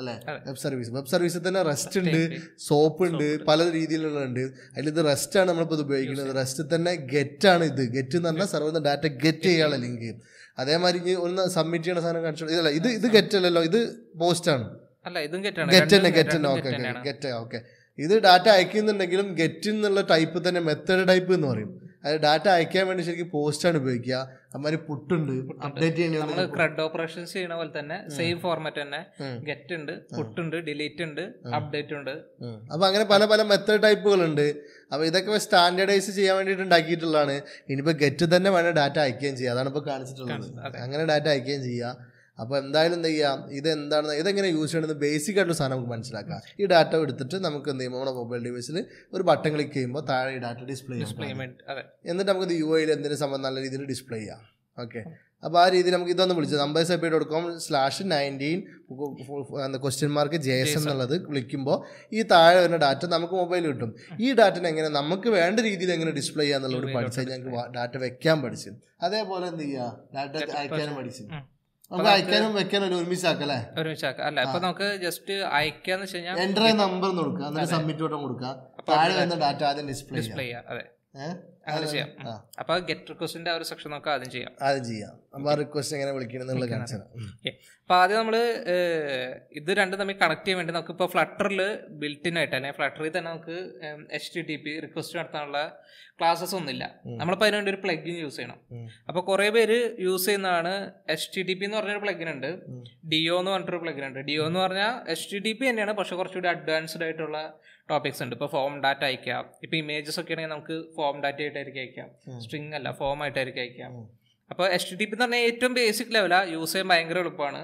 അല്ലേ വെബ് സർവീസ് വെബ് സർവീസിൽ തന്നെ റെസ്റ്റ് ഉണ്ട് സോപ്പ് ഉണ്ട് പല രീതിയിലുള്ളുണ്ട് അതിലിത് റെസ്റ്റ് ആണ് നമ്മളിപ്പോൾ ഇത് ഉപയോഗിക്കുന്നത് റെസ്റ്റ് തന്നെ ഗെറ്റ് ആണ് ഇത് ഗെറ്റ് എന്ന് പറഞ്ഞാൽ സർവർ ഡാറ്റ ഗെറ്റ് ചെയ്യാനുള്ള ലിങ്ക് അതേമാതിരി ഒന്ന് സബ്മിറ്റ് ചെയ്യുന്ന സാധനം കാണിച്ചു ഇതല്ല ഇത് ഇത് ഗെറ്റ് അല്ലല്ലോ ഇത് പോസ്റ്റ് ആണ് ഗെറ്റ് തന്നെ ഗെറ്റ് തന്നെ ഓക്കെ ഗെറ്റ് ഓക്കെ ഇത് ഡാറ്റ അയക്കുന്നുണ്ടെങ്കിലും ഗെറ്റ് എന്നുള്ള ടൈപ്പ് തന്നെ മെത്തേഡ് ടൈപ്പ് എന്ന് പറയും അതായത് ഡാറ്റ അയക്കാൻ വേണ്ടി ശരിക്കും പോസ്റ്റാണ് ഉപയോഗിക്കുക അമ്മമാര് പുട്ടുണ്ട് അപ്ഡേറ്റ് ചെയ്യണ ക്രെഡ് ഓപ്പറേഷൻസ് ചെയ്യണ പോലെ തന്നെ സെയിം ഫോർമാറ്റ് തന്നെ ഗെറ്റ് ഉണ്ട് പുട്ടുണ്ട് ഡിലീറ്റ് ഉണ്ട് അപ്ഡേറ്റ് ഉണ്ട് അപ്പൊ അങ്ങനെ പല പല മെത്തേഡ് ടൈപ്പുകൾ ഉണ്ട് അപ്പൊ ഇതൊക്കെ സ്റ്റാൻഡേർഡൈസ് ചെയ്യാൻ വേണ്ടിയിട്ട് ഉണ്ടാക്കിയിട്ടുള്ളതാണ് ഇനിയിപ്പോ ഗെറ്റ് തന്നെ വേണം ഡാറ്റ അയക്കുകയും ചെയ്യുക അതാണ് ഇപ്പൊ കാണിച്ചിട്ടുള്ളത് അങ്ങനെ ഡാറ്റ അയക്കുകയും ചെയ്യുക അപ്പോൾ എന്തായാലും എന്ത് ചെയ്യാം ഇത് ഇതെങ്ങനെ യൂസ് ചെയ്യണമെന്ന് ബേസിക് ആയിട്ടുള്ള സാധനം നമുക്ക് മനസ്സിലാക്കാം ഈ ഡാറ്റ എടുത്തിട്ട് നമുക്ക് എന്ത് ചെയ്യുമ്പോൾ നമ്മുടെ മൊബൈൽ ഡിവൈസിൽ ഒരു ബട്ടൺ ക്ലിക്ക് ചെയ്യുമ്പോൾ താഴെ ഈ ഡാറ്റ ഡിസ്പ്ലേ എന്നിട്ട് നമുക്ക് യു ഐയിൽ എന്തിനു സംബന്ധം നല്ല രീതിയിൽ ഡിസ്പ്ലേ ചെയ്യാം ഓക്കെ അപ്പോൾ ആ രീതിയിൽ നമുക്ക് ഇതൊന്ന് വിളിച്ചത് numbers A P dot com slash nineteen question mark JSON എന്നുള്ളത് വിളിക്കുമ്പോൾ ഈ താഴെ വരുന്ന ഡാറ്റ നമുക്ക് മൊബൈൽ കിട്ടും ഈ ഡാറ്റനെ എങ്ങനെ നമുക്ക് വേണ്ട രീതിയിൽ എങ്ങനെ ഡിസ്പ്ലേ ചെയ്യാന്നുള്ളത് പഠിച്ചാൽ ഞങ്ങൾക്ക് ഡാറ്റ വെക്കാൻ പഠിച്ചു അതേപോലെ എന്ത് ചെയ്യുക ഡാറ്റ അയക്കാനും പഠിച്ചു ഒരുമിച്ചാക്കാം അല്ലേ ഒരുമിച്ചാക്കാം അപ്പൊ നമുക്ക് ജസ്റ്റ് അയക്കാന്ന് വെച്ച് നമ്പർ കൊടുക്കുക സബ്മിറ്റ് ബട്ടൺ കൊടുക്കുക ഡാറ്റ ഡിസ്പ്ലേ ഡിസ്പ്ലേ ചെയ്യാം അതെ അങ്ങനെ ചെയ്യാം അപ്പൊ ഗെറ്റ് റിക്വസ്റ്റിന്റെ ആ ഒരു സെക്ഷൻ നമുക്ക് ആദ്യം ചെയ്യാം ആദ്യം ചെയ്യാം അപ്പൊ ആ റിക്വസ്റ്റ് എങ്ങനെ വിളിക്കണം എന്നുള്ള അപ്പൊ ആദ്യം നമ്മള് ഇത് രണ്ടും തമ്മിൽ കണക്ട് ചെയ്യാൻ വേണ്ടി നമുക്ക് ഇപ്പൊ ഫ്ലട്ടറിൽ ബിൽറ്റിൻ ആയിട്ട് അല്ലെങ്കിൽ ഫ്ലട്ടറിൽ തന്നെ നമുക്ക് H T T P request നടത്താനുള്ള ക്ലാസ്സസ് ഒന്നുമില്ല നമ്മളിപ്പോൾ അതിനുവേണ്ടി ഒരു പ്ലഗിൻ യൂസ് ചെയ്യണം അപ്പൊ കുറെ പേര് യൂസ് ചെയ്യുന്നതാണ് എച്ച് ടി ടി പി എന്ന് പറഞ്ഞൊരു പ്ലഗിൻ ഉണ്ട് ഡിഒ എന്ന് പറഞ്ഞിട്ടൊരു പ്ലഗിൻ ഉണ്ട് ഡിഒ എന്ന് പറഞ്ഞാൽ എച്ച് ടി ടി പി തന്നെയാണ് പക്ഷെ കുറച്ചുകൂടി അഡ്വാൻസ്ഡ് ആയിട്ടുള്ള ടോപ്പിക്സ് ഉണ്ട് ഇപ്പോൾ ഫോം ഡാറ്റ അയക്കാം ഇപ്പോൾ ഇമേജസ് ഒക്കെ ആണെങ്കിൽ നമുക്ക് ഫോം ഡാറ്റ ആയിട്ടായിരിക്കും അയക്കാം സ്ട്രിങ് അല്ല ഫോം ആയിട്ടായിരിക്കും അയക്കാം അപ്പോൾ എച്ച് ടി പി എന്ന് പറഞ്ഞാൽ ഏറ്റവും ബേസിക് ലെവലാണ് യൂസ് ചെയ്യാൻ ഭയങ്കര എളുപ്പമാണ്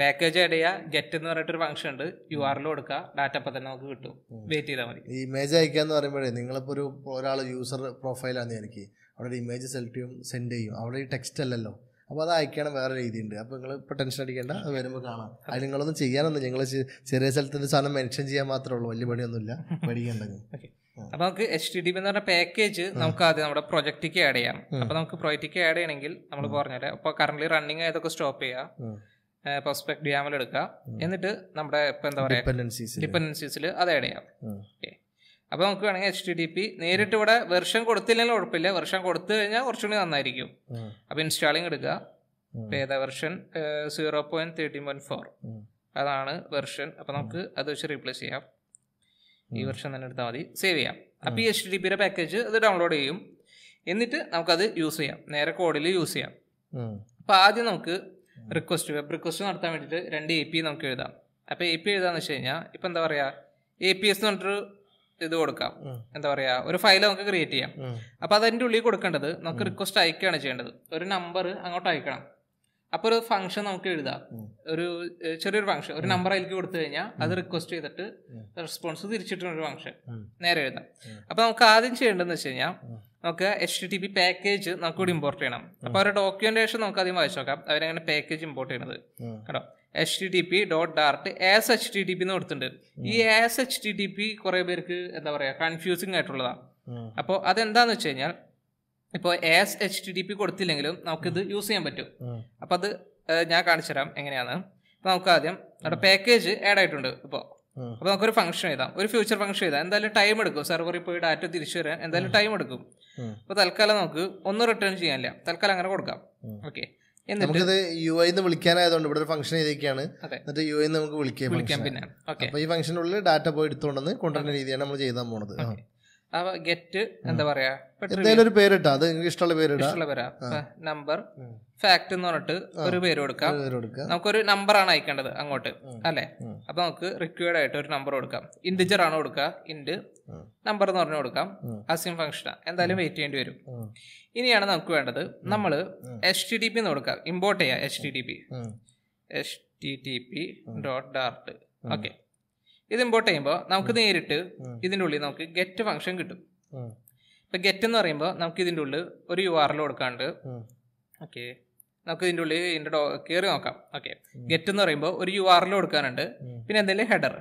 പാക്കേജ് ആഡ് ചെയ്യുക ഗെറ്റ് എന്ന് പറഞ്ഞിട്ടൊരു ഫംഗ്ഷൻ ഉണ്ട് യു ആറിൽ കൊടുക്കുക ഡാറ്റ അപ്പം തന്നെ നമുക്ക് കിട്ടും വെയിറ്റ് ചെയ്താൽ മതി ഈ ഇമേജ് അയക്കുക എന്ന് പറയുമ്പോഴേ നിങ്ങളിപ്പോൾ ഒരു ഒരാൾ യൂസർ പ്രൊഫൈലാണ് എനിക്ക് അവിടെ ഒരു ഇമേജ് സെലക്ട് ചെയ്യും സെൻഡ് ചെയ്യും അവിടെ ഈ ടെക്സ്റ്റ് അല്ലല്ലോ അപ്പോൾ അത് അയക്കണം വേറെ രീതിയുണ്ട് അപ്പോൾ നിങ്ങൾ ഇപ്പോൾ ടെൻഷൻ അടിക്കേണ്ട അത് വരുമ്പോൾ കാണാം അത് നിങ്ങളൊന്നും ചെയ്യാനൊന്നും ഞങ്ങൾ ചെറിയ സ്ഥലത്തിൻ്റെ സാധനം മെൻഷൻ ചെയ്യാൻ മാത്രമേ ഉള്ളൂ വലിയ പണിയൊന്നുമില്ല പഠിക്കേണ്ടത് [laughs] അപ്പോൾ നമുക്ക് എച്ച് ടി ഡി പി എന്ന് പറഞ്ഞ പാക്കേജ് നമുക്ക് ആദ്യം നമ്മുടെ പ്രൊജക്ടിക്ക് ആഡ് ചെയ്യാം അപ്പോൾ നമുക്ക് പ്രൊജക്ടിക്ക് ആഡ് ചെയ്യണമെങ്കിൽ നമ്മൾ പറഞ്ഞാലേ അപ്പോൾ കറന്റ് റണ്ണിങ് ആയതൊക്കെ സ്റ്റോപ്പ് ചെയ്യുക പെർസ്പെക്ട് ഡ്യാമിൽ എടുക്കുക എന്നിട്ട് നമ്മുടെ ഇപ്പൊ എന്താ പറയാ ഡിപ്പെൻഡൻസീസിൽ അത് ആഡ് ചെയ്യാം അപ്പോൾ നമുക്ക് വേണമെങ്കിൽ എച്ച് ടി ഡി പി നേരിട്ട് ഇവിടെ വെർഷൻ കൊടുത്തില്ലെങ്കിൽ കുഴപ്പമില്ല വെർഷൻ കൊടുത്തു കഴിഞ്ഞാൽ കുറച്ചുകൂടി നന്നായിരിക്കും അപ്പോൾ ഇൻസ്റ്റാളിങ് എടുക്കുക അപ്പം ഏതാ version zero point thirteen point four അതാണ് വെർഷൻ അപ്പോൾ നമുക്ക് അത് വെച്ച് റീപ്ലേസ് ചെയ്യാം ഈ വെർഷൻ തന്നെ എടുത്താൽ മതി സേവ് ചെയ്യാം അപ്പോൾ ഈ എച്ച് ടി ഡി പിയുടെ പാക്കേജ് അത് ഡൗൺലോഡ് ചെയ്യും എന്നിട്ട് നമുക്കത് യൂസ് ചെയ്യാം നേരെ കോഡിൽ യൂസ് ചെയ്യാം അപ്പോൾ ആദ്യം നമുക്ക് റിക്വസ്റ്റ് വെബ് റിക്വസ്റ്റ് നടത്താൻ വേണ്ടിയിട്ട് രണ്ട് എ പി നമുക്ക് എഴുതാം അപ്പോൾ എ പി എഴുതാന്ന് വെച്ച് കഴിഞ്ഞാൽ ഇപ്പം എന്താ പറയുക എ പി എസ് എന്ന് പറഞ്ഞിട്ടൊരു ഇത് കൊടുക്കാം എന്താ പറയാ ഒരു ഫയൽ നമുക്ക് ക്രിയേറ്റ് ചെയ്യാം അപ്പൊ അതിന്റെ ഉള്ളിൽ കൊടുക്കേണ്ടത് നമുക്ക് റിക്വസ്റ്റ് അയക്കുകയാണ് ചെയ്യേണ്ടത് ഒരു നമ്പർ അങ്ങോട്ട് അയക്കണം അപ്പൊ ഒരു ഫംഗ്ഷൻ നമുക്ക് എഴുതാം ഒരു ചെറിയൊരു ഫംഗ്ഷൻ ഒരു നമ്പർ അതിലേക്ക് കൊടുത്തു കഴിഞ്ഞാൽ അത് റിക്വസ്റ്റ് ചെയ്തിട്ട് റെസ്പോൺസ് തിരിച്ചിട്ടുള്ള ഒരു ഫംഗ്ഷൻ നേരെ എഴുതാം അപ്പൊ നമുക്ക് ആദ്യം ചെയ്യേണ്ടതെന്ന് വെച്ച് കഴിഞ്ഞാൽ നമുക്ക് H T T P package നമുക്ക് കൂടി ഇമ്പോർട്ട് ചെയ്യണം അപ്പൊ അവരുടെ ഡോക്യുമെന്റേഷൻ നമുക്ക് ആദ്യം വായിച്ചു നോക്കാം അവരെങ്ങനെ പാക്കേജ് ഇമ്പോർട്ട് ചെയ്യണത് കേട്ടോ H T T P dot dart as H T T P എന്ന് കൊടുത്തിട്ടുണ്ട് ഈ as H T T P കുറേ പേർക്ക് എന്താ പറയുക കൺഫ്യൂസിങ് ആയിട്ടുള്ളതാണ് അപ്പോൾ അതെന്താന്ന് വെച്ച് കഴിഞ്ഞാൽ ഇപ്പോൾ as H T T P കൊടുത്തില്ലെങ്കിലും നമുക്കിത് യൂസ് ചെയ്യാൻ പറ്റും അപ്പോൾ അത് ഞാൻ കാണിച്ചു തരാം എങ്ങനെയാണ് അപ്പോൾ നമുക്ക് ആദ്യം നമ്മുടെ പാക്കേജ് ആഡ് ആയിട്ടുണ്ട് ഇപ്പോൾ അപ്പോൾ നമുക്കൊരു ഫംഗ്ഷൻ എഴുതാം ഒരു ഫ്യൂച്ചർ ഫംഗ്ഷൻ എഴുതാം എന്തായാലും ടൈം എടുക്കും സെർവറിൽ പോയി ഡാറ്റ തിരിച്ചു വരാൻ എന്തായാലും ടൈം എടുക്കും അപ്പോൾ തൽക്കാലം നമുക്ക് ഒന്നും റിട്ടേൺ ചെയ്യാനില്ല തൽക്കാലം അങ്ങനെ കൊടുക്കാം ഓക്കെ നമുക്കിത് യു ഐ നിന്ന് വിളിക്കാനായതുകൊണ്ട് ഇവിടെ ഒരു ഫംഗ്ഷൻ ചെയ്തിരിക്കുകയാണ് എന്നിട്ട് യു ഐ നമുക്ക് വിളിക്കാൻ വിളിക്കാം പിന്നെ അപ്പൊ ഈ ഫംഗ്ഷനുള്ളിൽ ഡാറ്റ പോയി എടുത്തുകൊണ്ടെന്ന് കൊണ്ടുവരുന്ന രീതിയാണ് നമ്മൾ ചെയ്താൽ പോണത് ഗെറ്റ് എന്താ പറയാ എന്തെങ്കിലും ഒരു പേരിട്ടാ അത് നിങ്ങൾക്ക് ഇഷ്ടമുള്ള പേരിടാം നമ്പർ ഫാക്ട് എന്ന് പറഞ്ഞിട്ട് ഒരു പേര് കൊടുക്കാം നമുക്കൊരു നമ്പർ ആണ് അയക്കേണ്ടത് അങ്ങോട്ട് അല്ലെ അപ്പൊ നമുക്ക് റിക്വേർഡ് ആയിട്ട് ഒരു നമ്പർ കൊടുക്കാം ഇൻഡിജർ ആണ് കൊടുക്കുക ഇൻഡ് നമ്പർ എന്ന് പറഞ്ഞു കൊടുക്കാം അസിം ഫംഗ്ഷൻ എന്തായാലും വെയിറ്റ് ചെയ്യേണ്ടി വരും ഇനിയാണ് നമുക്ക് വേണ്ടത് നമ്മൾ എച്ച് ടി ടി പി എന്ന് കൊടുക്കുക ഇമ്പോർട്ട് ചെയ്യാം H T T P H T T P dot dart okay ഇത് ഇമ്പോർട്ട് ചെയ്യുമ്പോൾ നമുക്ക് നേരിട്ട് ഇതിൻ്റെ ഉള്ളിൽ നമുക്ക് ഗെറ്റ് ഫംഗ്ഷൻ കിട്ടും ഇപ്പം ഗെറ്റ് എന്ന് പറയുമ്പോൾ നമുക്ക് ഇതിൻ്റെ ഉള്ളിൽ ഒരു യു ആറിൽ കൊടുക്കാണ്ട് ഓക്കെ നമുക്ക് ഇതിൻ്റെ ഉള്ളിൽ ഇതിൻ്റെ കയറി നോക്കാം ഓക്കെ ഗെറ്റ് എന്ന് പറയുമ്പോൾ ഒരു യു ആറിൽ കൊടുക്കാനുണ്ട് പിന്നെ എന്തെങ്കിലും ഹെഡർ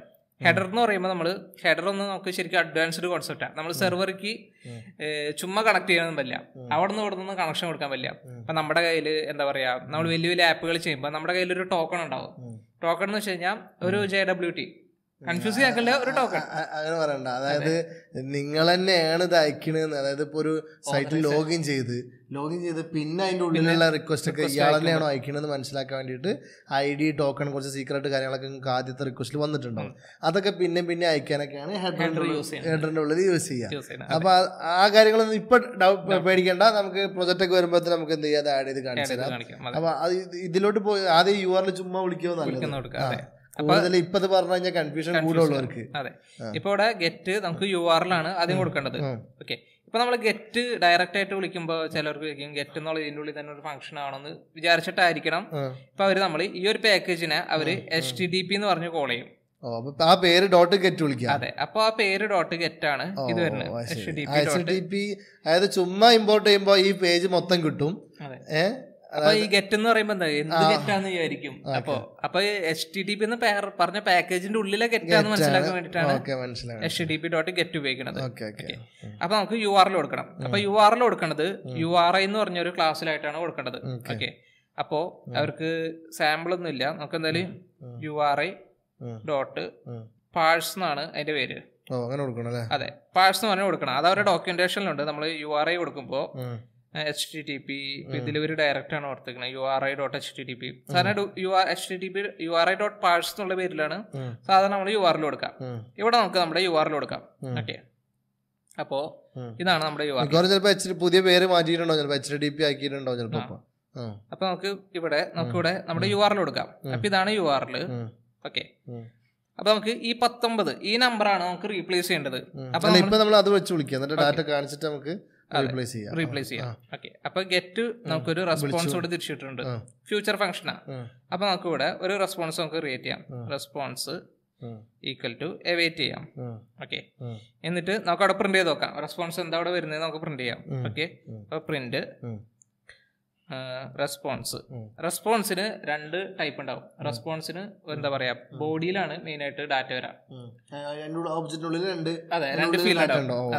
ഹെഡർ എന്ന് പറയുമ്പോൾ നമ്മൾ ഹെഡർ ഒന്ന് നമുക്ക് ശരിക്കും അഡ്വാൻസ്ഡ് കോൺസെപ്റ്റാണ് നമ്മൾ സെർവർക്ക് ചുമ്മാ കണക്ട് ചെയ്യാനൊന്നും പറ്റില്ല അവിടെ നിന്ന് ഇവിടെ നിന്ന് കണക്ഷൻ കൊടുക്കാൻ പറ്റില്ല അപ്പൊ നമ്മുടെ കയ്യിൽ എന്താ പറയാ നമ്മൾ വലിയ വലിയ ആപ്പുകൾ ചെയ്യുമ്പോൾ നമ്മുടെ കയ്യിൽ ഒരു ടോക്കൺ ഉണ്ടാവും ടോക്കൺ എന്ന് വെച്ച് കഴിഞ്ഞാൽ ഒരു ജെ ഡബ്ല്യു ടി കൺഫ്യൂസ് ആക്കണ്ട ഒരു ടോക്കൺ അങ്ങനെ പറയണ്ട അതായത് നിങ്ങൾ തന്നെയാണ് ഇത് അയക്കണെന്ന് അതായത് ഇപ്പൊ ഒരു സൈറ്റിൽ ലോഗിൻ ചെയ്ത് ലോഗിൻ ചെയ്ത് പിന്നെ അതിന്റെ ഉള്ളിലുള്ള റിക്വസ്റ്റ് ഒക്കെ ഇയാൾ തന്നെയാണോ അയക്കണമെന്ന് മനസ്സിലാക്കാൻ വേണ്ടിയിട്ട് ഐ ഡി ടോക്കൺ കുറച്ച് സീക്രട്ട് കാര്യങ്ങളൊക്കെ നിങ്ങൾക്ക് ആദ്യത്തെ റിക്വസ്റ്റിൽ വന്നിട്ടുണ്ടാവും അതൊക്കെ പിന്നെ പിന്നെ അയക്കാനൊക്കെയാണ് ഹെഡറിന്റെ ഉള്ളത് യൂസ് ചെയ്യുക അപ്പൊ ആ കാര്യങ്ങളൊന്നും ഇപ്പൊ പേടിക്കേണ്ട നമുക്ക് പ്രൊജക്ട് ഒക്കെ വരുമ്പോൾ നമുക്ക് എന്ത് ചെയ്യാതെ ആഡ് ചെയ്ത് കാണിച്ചു തരാം അപ്പൊ ഇതിലോട്ട് പോയി ആദ്യം യു ആറിൽ ചുമ്മാ വിളിക്കുമോ നല്ലത് കഴിഞ്ഞാൽ കൺഫ്യൂഷൻ അതെ ഇപ്പൊ ഇവിടെ ഗെറ്റ് നമുക്ക് യു ആറിലാണ് ആദ്യം കൊടുക്കേണ്ടത് ഓക്കെ ഇപ്പൊ നമ്മൾ ഗെറ്റ് ഡയറക്റ്റ് ആയിട്ട് വിളിക്കുമ്പോൾ ചിലർക്ക് വിളിക്കും ഗെറ്റ് എന്നുള്ള ഇതിന്റെ ഉള്ളിൽ തന്നെ ഒരു ഫംഗ്ഷൻ ആണെന്ന് വിചാരിച്ചിട്ടായിരിക്കണം ഇപ്പൊ അവര് നമ്മൾ ഈ ഒരു പാക്കേജിനെ അവര് എച്ച് ടി ഡി പി എന്ന് പറഞ്ഞ് കോൾ ചെയ്യും ആ പേര് ഡോട്ട് ഗെറ്റ് വിളിക്കാം അതെ അപ്പൊ ആ പേര് ഡോട്ട് ഗെറ്റ് ആണ് ഇത് വരുന്നത് അതായത് ചുമ്മാ ഇമ്പോർട്ട് ചെയ്യുമ്പോൾ ഈ പേജ് മൊത്തം കിട്ടും അപ്പൊ ഈ ഗെറ്റ് എന്ന് പറയുമ്പോ എന്താ എന്ത് ഗെറ്റാന്ന് വിചാരിക്കും അപ്പൊ അപ്പൊ എച്ച് ടി ടി പി എന്ന് പറഞ്ഞ പാക്കേജിന്റെ ഉള്ളിലെ ഗെറ്റാന്ന് മനസ്സിലാക്കാൻ വേണ്ടിട്ടാണ് H T P dot get ഉപയോഗിക്കുന്നത് അപ്പൊ നമുക്ക് യു ആറിൽ കൊടുക്കണം അപ്പൊ യു ആറിൽ കൊടുക്കണത് യു ആർ ഐ എന്ന് പറഞ്ഞ ഒരു ക്ലാസ്സിലായിട്ടാണ് കൊടുക്കേണ്ടത് ഓക്കെ അപ്പോ അവർക്ക് സാമ്പിൾ ഒന്നും ഇല്ല നമുക്ക് എന്തായാലും U R I dot parse എന്നാണ് അതിന്റെ പേര് അങ്ങനെ കൊടുക്കണം അതെ പാഴ്സ് എന്ന് പറഞ്ഞാൽ കൊടുക്കണം അത് അവരുടെ ഡോക്യുമെന്റേഷനിലുണ്ട് നമ്മൾ യു ആർ ഐ കൊടുക്കുമ്പോൾ എച്ച് ടി ടി പി ഇതിൽ ഒരു ഡയറക്റ്റ് ആണ് ഓർത്തേക്കുന്നത് U R I dot H T T P സാധാരണ U R H T T P U R I dot parse എന്നുള്ള പേരിലാണ് സാധാരണ നമ്മൾ യു ആറിൽ കൊടുക്കാം ഇവിടെ നമുക്ക് നമ്മുടെ യു ആറിൽ കൊടുക്കാം ഓക്കെ അപ്പോ ഇതാണ് നമ്മുടെ യു ആർ ചിലപ്പോൾ പുതിയ പേര് മാറ്റിയിട്ടുണ്ടോ ചിലപ്പോൾ അപ്പൊ നമുക്ക് ഇവിടെ നമുക്ക് ഇവിടെ നമ്മുടെ യു ആറിൽ കൊടുക്കാം അപ്പൊ ഇതാണ് യു ആറിൽ ഓക്കെ അപ്പൊ നമുക്ക് ഈ പത്തൊമ്പത് ഈ നമ്പറാണ് നമുക്ക് റീപ്ലേസ് ചെയ്യേണ്ടത് അപ്പൊ നമ്മൾ അത് വെച്ച് വിളിക്കാം എന്നിട്ട് ഡാറ്റ കാണിച്ചിട്ട് നമുക്ക് റീപ്ലേസ് ചെയ്യാം ഓക്കെ അപ്പൊ ഗെറ്റ് നമുക്കൊരു റെസ്പോൺസ് കൂടെ തിരിച്ചിട്ടുണ്ട് ഫ്യൂച്ചർ ഫംഗ്ഷനാ അപ്പൊ നമുക്ക് ഇവിടെ ഒരു റെസ്പോൺസ് നമുക്ക് ക്രിയേറ്റ് ചെയ്യാം റെസ്പോൺസ് ഈക്വൽ ടു എവേറ്റ് ചെയ്യാം ഓക്കെ എന്നിട്ട് നമുക്ക് അവിടെ പ്രിന്റ് ചെയ്ത് നോക്കാം റെസ്പോൺസ് എന്താ അവിടെ വരുന്നത് നമുക്ക് പ്രിന്റ് ചെയ്യാം ഓക്കെ അപ്പൊ പ്രിന്റ് റെസ്പോൺസ് റെസ്പോൺസിന് രണ്ട് ടൈപ്പ് ഉണ്ടാവും റെസ്പോൺസിന് എന്താ പറയാ ബോഡിയിലാണ് മെയിൻ ആയിട്ട് ഡാറ്റ വരാം അതെ രണ്ട് ഫീൽഡ് ഉണ്ടാവും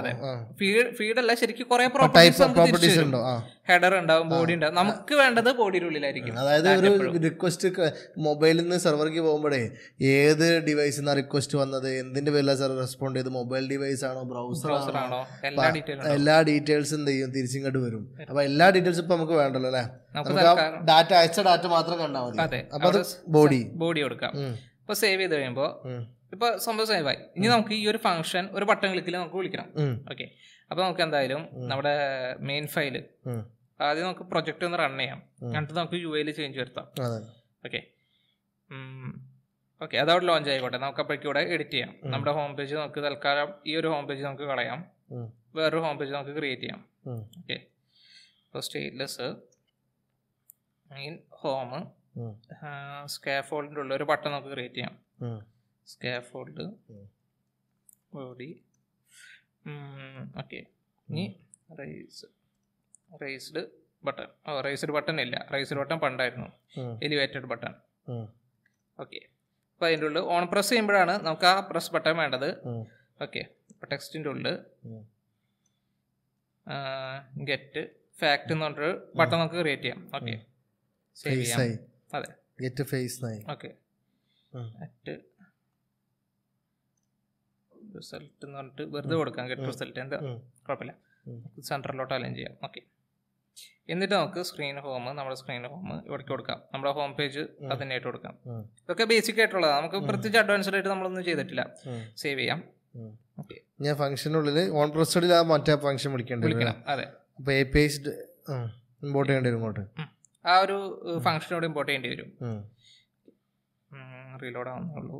അല്ല ശരിക്കും കുറെ പ്രോപ്പർട്ടീസ് ഹെഡർ ഉണ്ടാവും ബോഡി ഉണ്ടാവും നമുക്ക് വേണ്ടത് ബോഡിയുടെ ഉള്ളിലായിരിക്കും അതായത് ഒരു റിക്വസ്റ്റ് മൊബൈലിൽ നിന്ന് സെർവർക്ക് പോകുമ്പോഴേ ഏത് ഡിവൈസിൽ നിന്നാണ് റിക്വസ്റ്റ് വന്നത് എന്തിന്റെ പേരില സർ റെസ്പോണ്ട് ചെയ്ത് മൊബൈൽ ഡിവൈസ് ആണോ ബ്രൗസർ ആണോ എല്ലാ ഡീറ്റെയിൽസും എന്ത് ചെയ്യും തിരിച്ചിങ്ങോട്ട് വരും അപ്പൊ എല്ലാ ഡീറ്റെയിൽസും ഇപ്പൊ നമുക്ക് വേണ്ടല്ലോ അല്ലേ ഡാറ്റ അയച്ച ഡാറ്റ മാത്രം കണ്ടാൽ മതി അതെ ബോഡി ബോഡി കൊടുക്കാം ഇപ്പൊ സേവ് ചെയ്ത് കഴിയുമ്പോൾ ഇപ്പൊ സംഭവം സേവ് ആയി ഇനി നമുക്ക് ഈ ഒരു ഫംഗ്ഷൻ ഒരു ബട്ടൺ ക്ലിക്കിൽ നമുക്ക് വിളിക്കണം ഓക്കെ അപ്പൊ നമുക്ക് എന്തായാലും നമ്മുടെ മെയിൻ ഫയല് ആദ്യം നമുക്ക് പ്രൊജക്ട് ഒന്ന് റൺ ചെയ്യാം എന്നിട്ട് നമുക്ക് യു ഐയിൽ ചേഞ്ച് വരുത്താം ഓക്കെ ഓക്കെ അതവിടെ ലോഞ്ച് ആയിക്കോട്ടെ നമുക്ക് അപ്പോഴേക്കും ഇവിടെ എഡിറ്റ് ചെയ്യാം നമ്മുടെ ഹോം പേജ് നമുക്ക് തൽക്കാലം ഈ ഒരു ഹോം പേജ് നമുക്ക് കളയാം വേറൊരു ഹോം പേജ് നമുക്ക് ക്രിയേറ്റ് ചെയ്യാം ഓക്കെ അപ്പോൾ സ്റ്റേറ്റ്ലെസ് മെയിൻ ഹോം സ്കാഫോൾഡിൻ്റെ ഉള്ള ഒരു ബട്ടൺ നമുക്ക് ക്രിയേറ്റ് ചെയ്യാം സ്കാഫോൾഡ് ബോഡി ഓക്കെ ഇനി rise raised button oh raised button ഇല്ല റൈസ്ഡ് ബട്ടൺ പണ്ടായിരുന്നു എലിവേറ്റഡ് ബട്ടൺ ഓക്കെ അപ്പോൾ അതിൻ്റെ ഉള്ളിൽ ഓൺ പ്രസ് ചെയ്യുമ്പോഴാണ് നമുക്ക് ആ പ്രസ് ബട്ടൺ വേണ്ടത് ഓക്കെ അപ്പോൾ ടെക്സ്റ്റിൻ്റെ ഉള്ളിൽ ഗെറ്റ് ഫാക്റ്റ് എന്ന് പറഞ്ഞിട്ട് ബട്ടൺ നമുക്ക് ക്രിയേറ്റ് ചെയ്യാം ഓക്കെ ഫേസ് ആയി അതെ ഗെറ്റ് ഫേസ് ആയി ഓക്കെ അറ്റ് റിസൾട്ട് എന്ന് പറഞ്ഞിട്ട് വെറുതെ കൊടുക്കാം ഗെറ്റ് റിസൾട്ട് എന്താ കുഴപ്പമില്ല സെൻറ്ററിലോട്ട് അലൈൻ ചെയ്യാം ഓക്കെ എന്നിട്ട് നമുക്ക് സ്ക്രീൻ ഹോം നമ്മുടെ സ്ക്രീൻ ഹോം ഇവിടേക്ക് കൊടുക്കാം നമ്മുടെ ഹോം പേജ് അതിനായിട്ട് കൊടുക്കാം ഇതൊക്കെ ബേസിക് ആയിട്ടുള്ളതാണ് നമുക്ക് പ്രത്യേകിച്ച് അഡ്വാൻസ്ഡ് ആയിട്ട് നമ്മളൊന്നും ചെയ്തിട്ടില്ല സേവ് ചെയ്യാം ഞാൻ ഫംഗ്ഷനുള്ളിൽ ഓൺ പ്രസ്റ്റഡിൽ ആ മറ്റേ ഫംഗ്ഷൻ വിളിക്കേണ്ടി വിളിക്കണം അതെ അപ്പോൾ എ പേജ് ഐ ഇമ്പോർട്ട് ചെയ്യേണ്ടി വരും ഇങ്ങോട്ട് ആ ഒരു ഫംഗ്ഷനോട് ഇമ്പോർട്ട് ചെയ്യേണ്ടി വരും റീലോഡ് ആവുന്നുള്ളൂ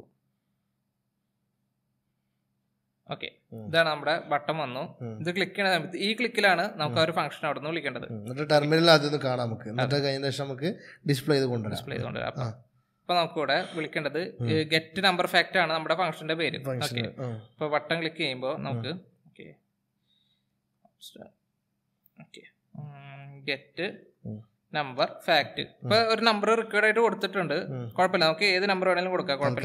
ഓക്കെ ഇതാണ് നമ്മുടെ ബട്ടൺ വന്നു ഇത് ക്ലിക്ക് ചെയ്യുന്ന സമയത്ത് ഈ ക്ലിക്കിലാണ് നമുക്ക് ആ ഒരു ഫംഗ്ഷൻ അവിടെ നിന്ന് വിളിക്കേണ്ടത് എന്നിട്ട് ടെർമിനൽ ആദ്യം കാണാം നമുക്ക് എന്നിട്ട് കഴിഞ്ഞ ശേഷം നമുക്ക് ഡിസ്പ്ലേ ചെയ്ത് കൊണ്ടുവരാം ഡിസ്പ്ലേ ചെയ്ത് കൊണ്ടുവരാം അപ്പൊ നമുക്കിവിടെ വിളിക്കേണ്ടത് ഗെറ്റ് നമ്പർ ഫാക്റ്റ് ആണ് നമ്മുടെ ഫംഗ്ഷന്റെ പേര് ഓക്കെ അപ്പൊ ബട്ടൺ ക്ലിക്ക് ചെയ്യുമ്പോൾ നമുക്ക് ഓക്കെ ഗെറ്റ് നമ്പർ ഫാക്ട് ഇപ്പൊ ഒരു നമ്പർ റിക്വേർഡ് ആയിട്ട് കൊടുത്തിട്ടുണ്ട് കുഴപ്പമില്ല നമുക്ക് ഏത് നമ്പർ വേണേലും കൊടുക്കാം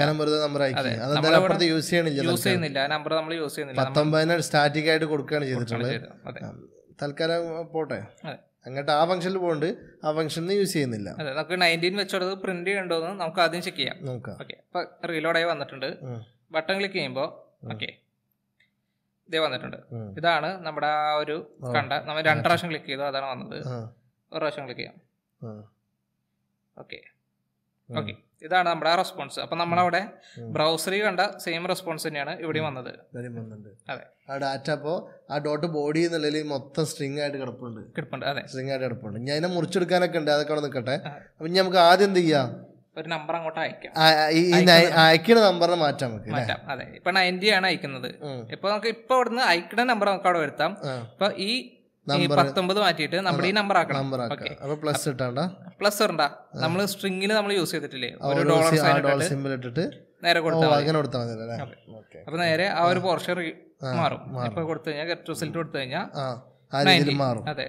യൂസ് ചെയ്യുന്നില്ല നമ്പർ നമ്മൾ യൂസ് ചെയ്യുന്നില്ല സ്റ്റാറ്റിക് ആയിട്ട് കൊടുക്കുകയാണ് ചെയ്തിട്ടുള്ളത് തൽക്കാലം പോട്ടെ അങ്ങോട്ട് ആ ഫംഗ്ഷനിൽ പോകണ്ട് ആ ഫംഗ്ഷനിൽ യൂസ് ചെയ്യുന്നില്ല അതെ നമുക്ക് നയൻറ്റീൻ വെച്ചോടത് പ്രിന്റ് ചെയ്യണ്ടോ എന്ന് നമുക്ക് ആദ്യം ചെക്ക് ചെയ്യാം ഓക്കെ ഇപ്പൊ റീലോഡ് ആയി വന്നിട്ടുണ്ട് ബട്ടൺ ക്ലിക്ക് ചെയ്യുമ്പോൾ ഓക്കെ ഇതേ വന്നിട്ടുണ്ട് ഇതാണ് നമ്മുടെ ആ ഒരു കണ്ട നമ്മൾ രണ്ട് പ്രാവശ്യം ക്ലിക്ക് ചെയ്തു അതാണ് വന്നത് ഒരു പ്രാവശ്യം ക്ലിക്ക് ചെയ്യാം ഓക്കെ ഓക്കെ ഇതാണ് നമ്മുടെ റെസ്പോൺസ് അപ്പൊ നമ്മളവിടെ ബ്രൗസറിൽ കണ്ട സെയിം റെസ്പോൺസ് തന്നെയാണ് ഇവിടെ വന്നത് അതെ ആ ഡാറ്റ അപ്പോ ആ ഡോട്ട് ബോഡി എന്നുള്ളതിൽ മൊത്തം സ്ട്രിങ് ആയിട്ട് കിടപ്പുണ്ട് കിടപ്പുണ്ട് അതെ സ്ട്രിങ് ആയിട്ട് കിടപ്പുണ്ട് ഞാൻ ഇതിനെ മുറിച്ചെടുക്കാനൊക്കെ ഉണ്ട് അതൊക്കെ അവിടെ നിൽക്കട്ടെ അപ്പൊ നമുക്ക് ആദ്യം എന്ത് ചെയ്യാം ഒരു നമ്പർ അങ്ങോട്ട് അയക്കാം ഈ അയക്കുന്ന നമ്പറിനെ മാറ്റാം നമുക്ക് മാറ്റാം അതെ ഇപ്പൊ നയൻറ്റി ആണ് അയക്കുന്നത് ഇപ്പൊ നമുക്ക് ഇപ്പൊ ഇവിടുന്ന് അയക്കുന്ന നമ്പർ നമുക്ക് അവിടെ വരുത്താം ഇപ്പൊ ഈ പത്തൊമ്പത് മാറ്റിയിട്ട് നമ്മുടെ ഈ നമ്പർ ആക്കണം പ്ലസ് ഇട്ടാണ്ട പ്ലസ് ഇടണ്ട നമ്മൾ സ്ട്രിങ്ങിൽ നമ്മൾ യൂസ് ചെയ്തിട്ടില്ലേ ഒരു ഡോളർ സൈൻ സിമ്പിൾ ഇട്ടിട്ട് നേരെ കൊടുത്താൽ അപ്പൊ നേരെ ആ ഒരു പോർഷൻ മാറും ഇപ്പൊ കൊടുത്തു കഴിഞ്ഞാൽ ഗെറ്റ് റിസൾട്ട് കൊടുത്തു കഴിഞ്ഞാൽ മാറും അതെ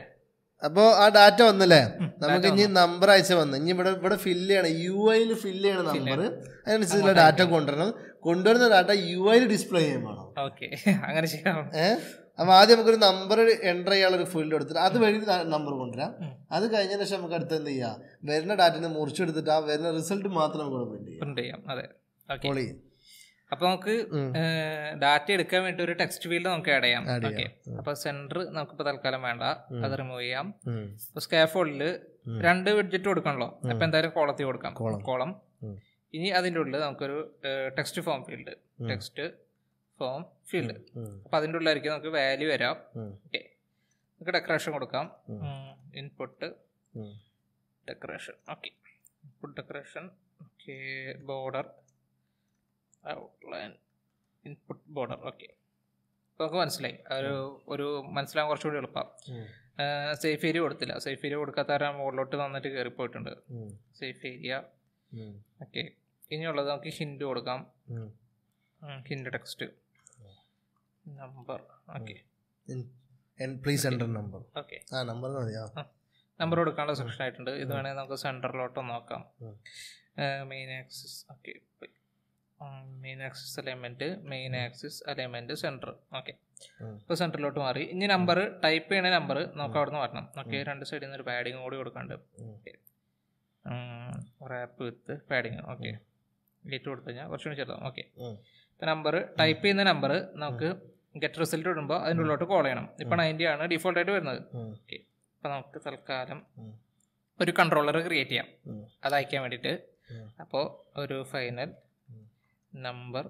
അപ്പോൾ ആ ഡാറ്റ വന്നല്ലേ നമുക്ക് ഇനി നമ്പർ അയച്ച വന്നു ഇനി ഇവിടെ ഇവിടെ ഫില്ല് ചെയ്യണം യു ഐയിൽ ഫില്ല് ചെയ്യണം നമ്പർ അതിനനുസരിച്ചുള്ള ഡാറ്റ കൊണ്ടുവരണം കൊണ്ടുവരുന്ന ഡാറ്റ യു ഐയിൽ ഡിസ്പ്ലേ ചെയ്യാൻ വേണം [laughs] അങ്ങനെ ചെയ്യാം ഏഹ് അപ്പൊ ആദ്യം നമുക്കൊരു നമ്പർ എൻ്റർ ചെയ്യാനുള്ള ഒരു ഫീൽഡ് എടുത്തിട്ട് അത് വഴി നമ്പർ കൊണ്ടുവരാം അത് കഴിഞ്ഞ ശേഷം നമുക്ക് അടുത്ത് എന്ത് ചെയ്യാം വരുന്ന ഡാറ്റിനെ മുറിച്ചെടുത്തിട്ട് ആ വരുന്ന റിസൾട്ട് മാത്രം നമുക്ക് അതെ അപ്പൊ നമുക്ക് ഡാറ്റ എടുക്കാൻ വേണ്ടി ഒരു ടെക്സ്റ്റ് ഫീൽഡ് നമുക്ക് ആഡ് ചെയ്യാം അപ്പൊ സെന്റർ നമുക്കിപ്പോ തൽക്കാലം വേണ്ട അത് റിമൂവ് ചെയ്യാം അപ്പൊ ഫോളിൽ രണ്ട് വിഡ്ജറ്റ് കൊടുക്കണല്ലോ അപ്പൊ എന്തായാലും കോളത്തിൽ കൊടുക്കാം കോളം ഇനി അതിൻ്റെ ഉള്ളിൽ നമുക്കൊരു text form field text form field അപ്പൊ അതിൻ്റെ ഉള്ളിലായിരിക്കും നമുക്ക് വാല്യൂ വരാം ഓക്കെ നമുക്ക് ഡെക്കറേഷൻ കൊടുക്കാം input decoration okay input decoration okay border outline input border okay അപ്പൊ നമുക്ക് മനസ്സിലായി ഒരു ഒരു മനസ്സിലാകാൻ കുറച്ചുകൂടി എളുപ്പം സേഫ് ഏരിയ കൊടുത്തില്ല സേഫ് ഏരിയ കൊടുക്കാത്ത കാരണം മുകളിലോട്ട് നന്നായിട്ട് പോയിട്ടുണ്ട് സേഫ് ഏരിയ ഓക്കെ ഇനിയുള്ളത് നമുക്ക് ഹിൻഡ് കൊടുക്കാം hint text number okay please enter number okay ആ നമ്പർ മതിയാ നമ്പർ കൊടുക്കാനുള്ള സെക്ഷൻ ആയിട്ടുണ്ട് ഇത് വേണമെങ്കിൽ നമുക്ക് സെൻറ്ററിലോട്ട് നോക്കാം main axis okay main axis alignment main axis alignment center okay ഇപ്പൊ സെൻറ്ററിലോട്ട് മാറി ഇനി നമ്പർ ടൈപ്പ് ചെയ്യണ നമ്പർ നമുക്ക് അവിടെ നിന്ന് വരണം ഓക്കെ രണ്ട് സൈഡിൽ നിന്ന് ഒരു പാഡിങ് കൂടി കൊടുക്കാണ്ട് okay wrap with padding okay date കൊടുത്തു കഴിഞ്ഞാൽ കുറച്ചുകൂടി ചേർത്താം ഓക്കെ നമ്പർ ടൈപ്പ് ചെയ്യുന്ന നമ്പർ നമുക്ക് ഗെറ്റ് റിസൾട്ട് ഇടുമ്പോൾ അതിൻ്റെ ഉള്ളിലോട്ട് കോൾ ചെയ്യണം ഇപ്പം നയൻറ്റി ആണ് ഡിഫോൾട്ടായിട്ട് വരുന്നത് ഓക്കെ അപ്പം നമുക്ക് തൽക്കാലം ഒരു കൺട്രോളർ ക്രിയേറ്റ് ചെയ്യാം അത് അയക്കാൻ വേണ്ടിയിട്ട് അപ്പോൾ ഒരു ഫൈനൽ നമ്പർ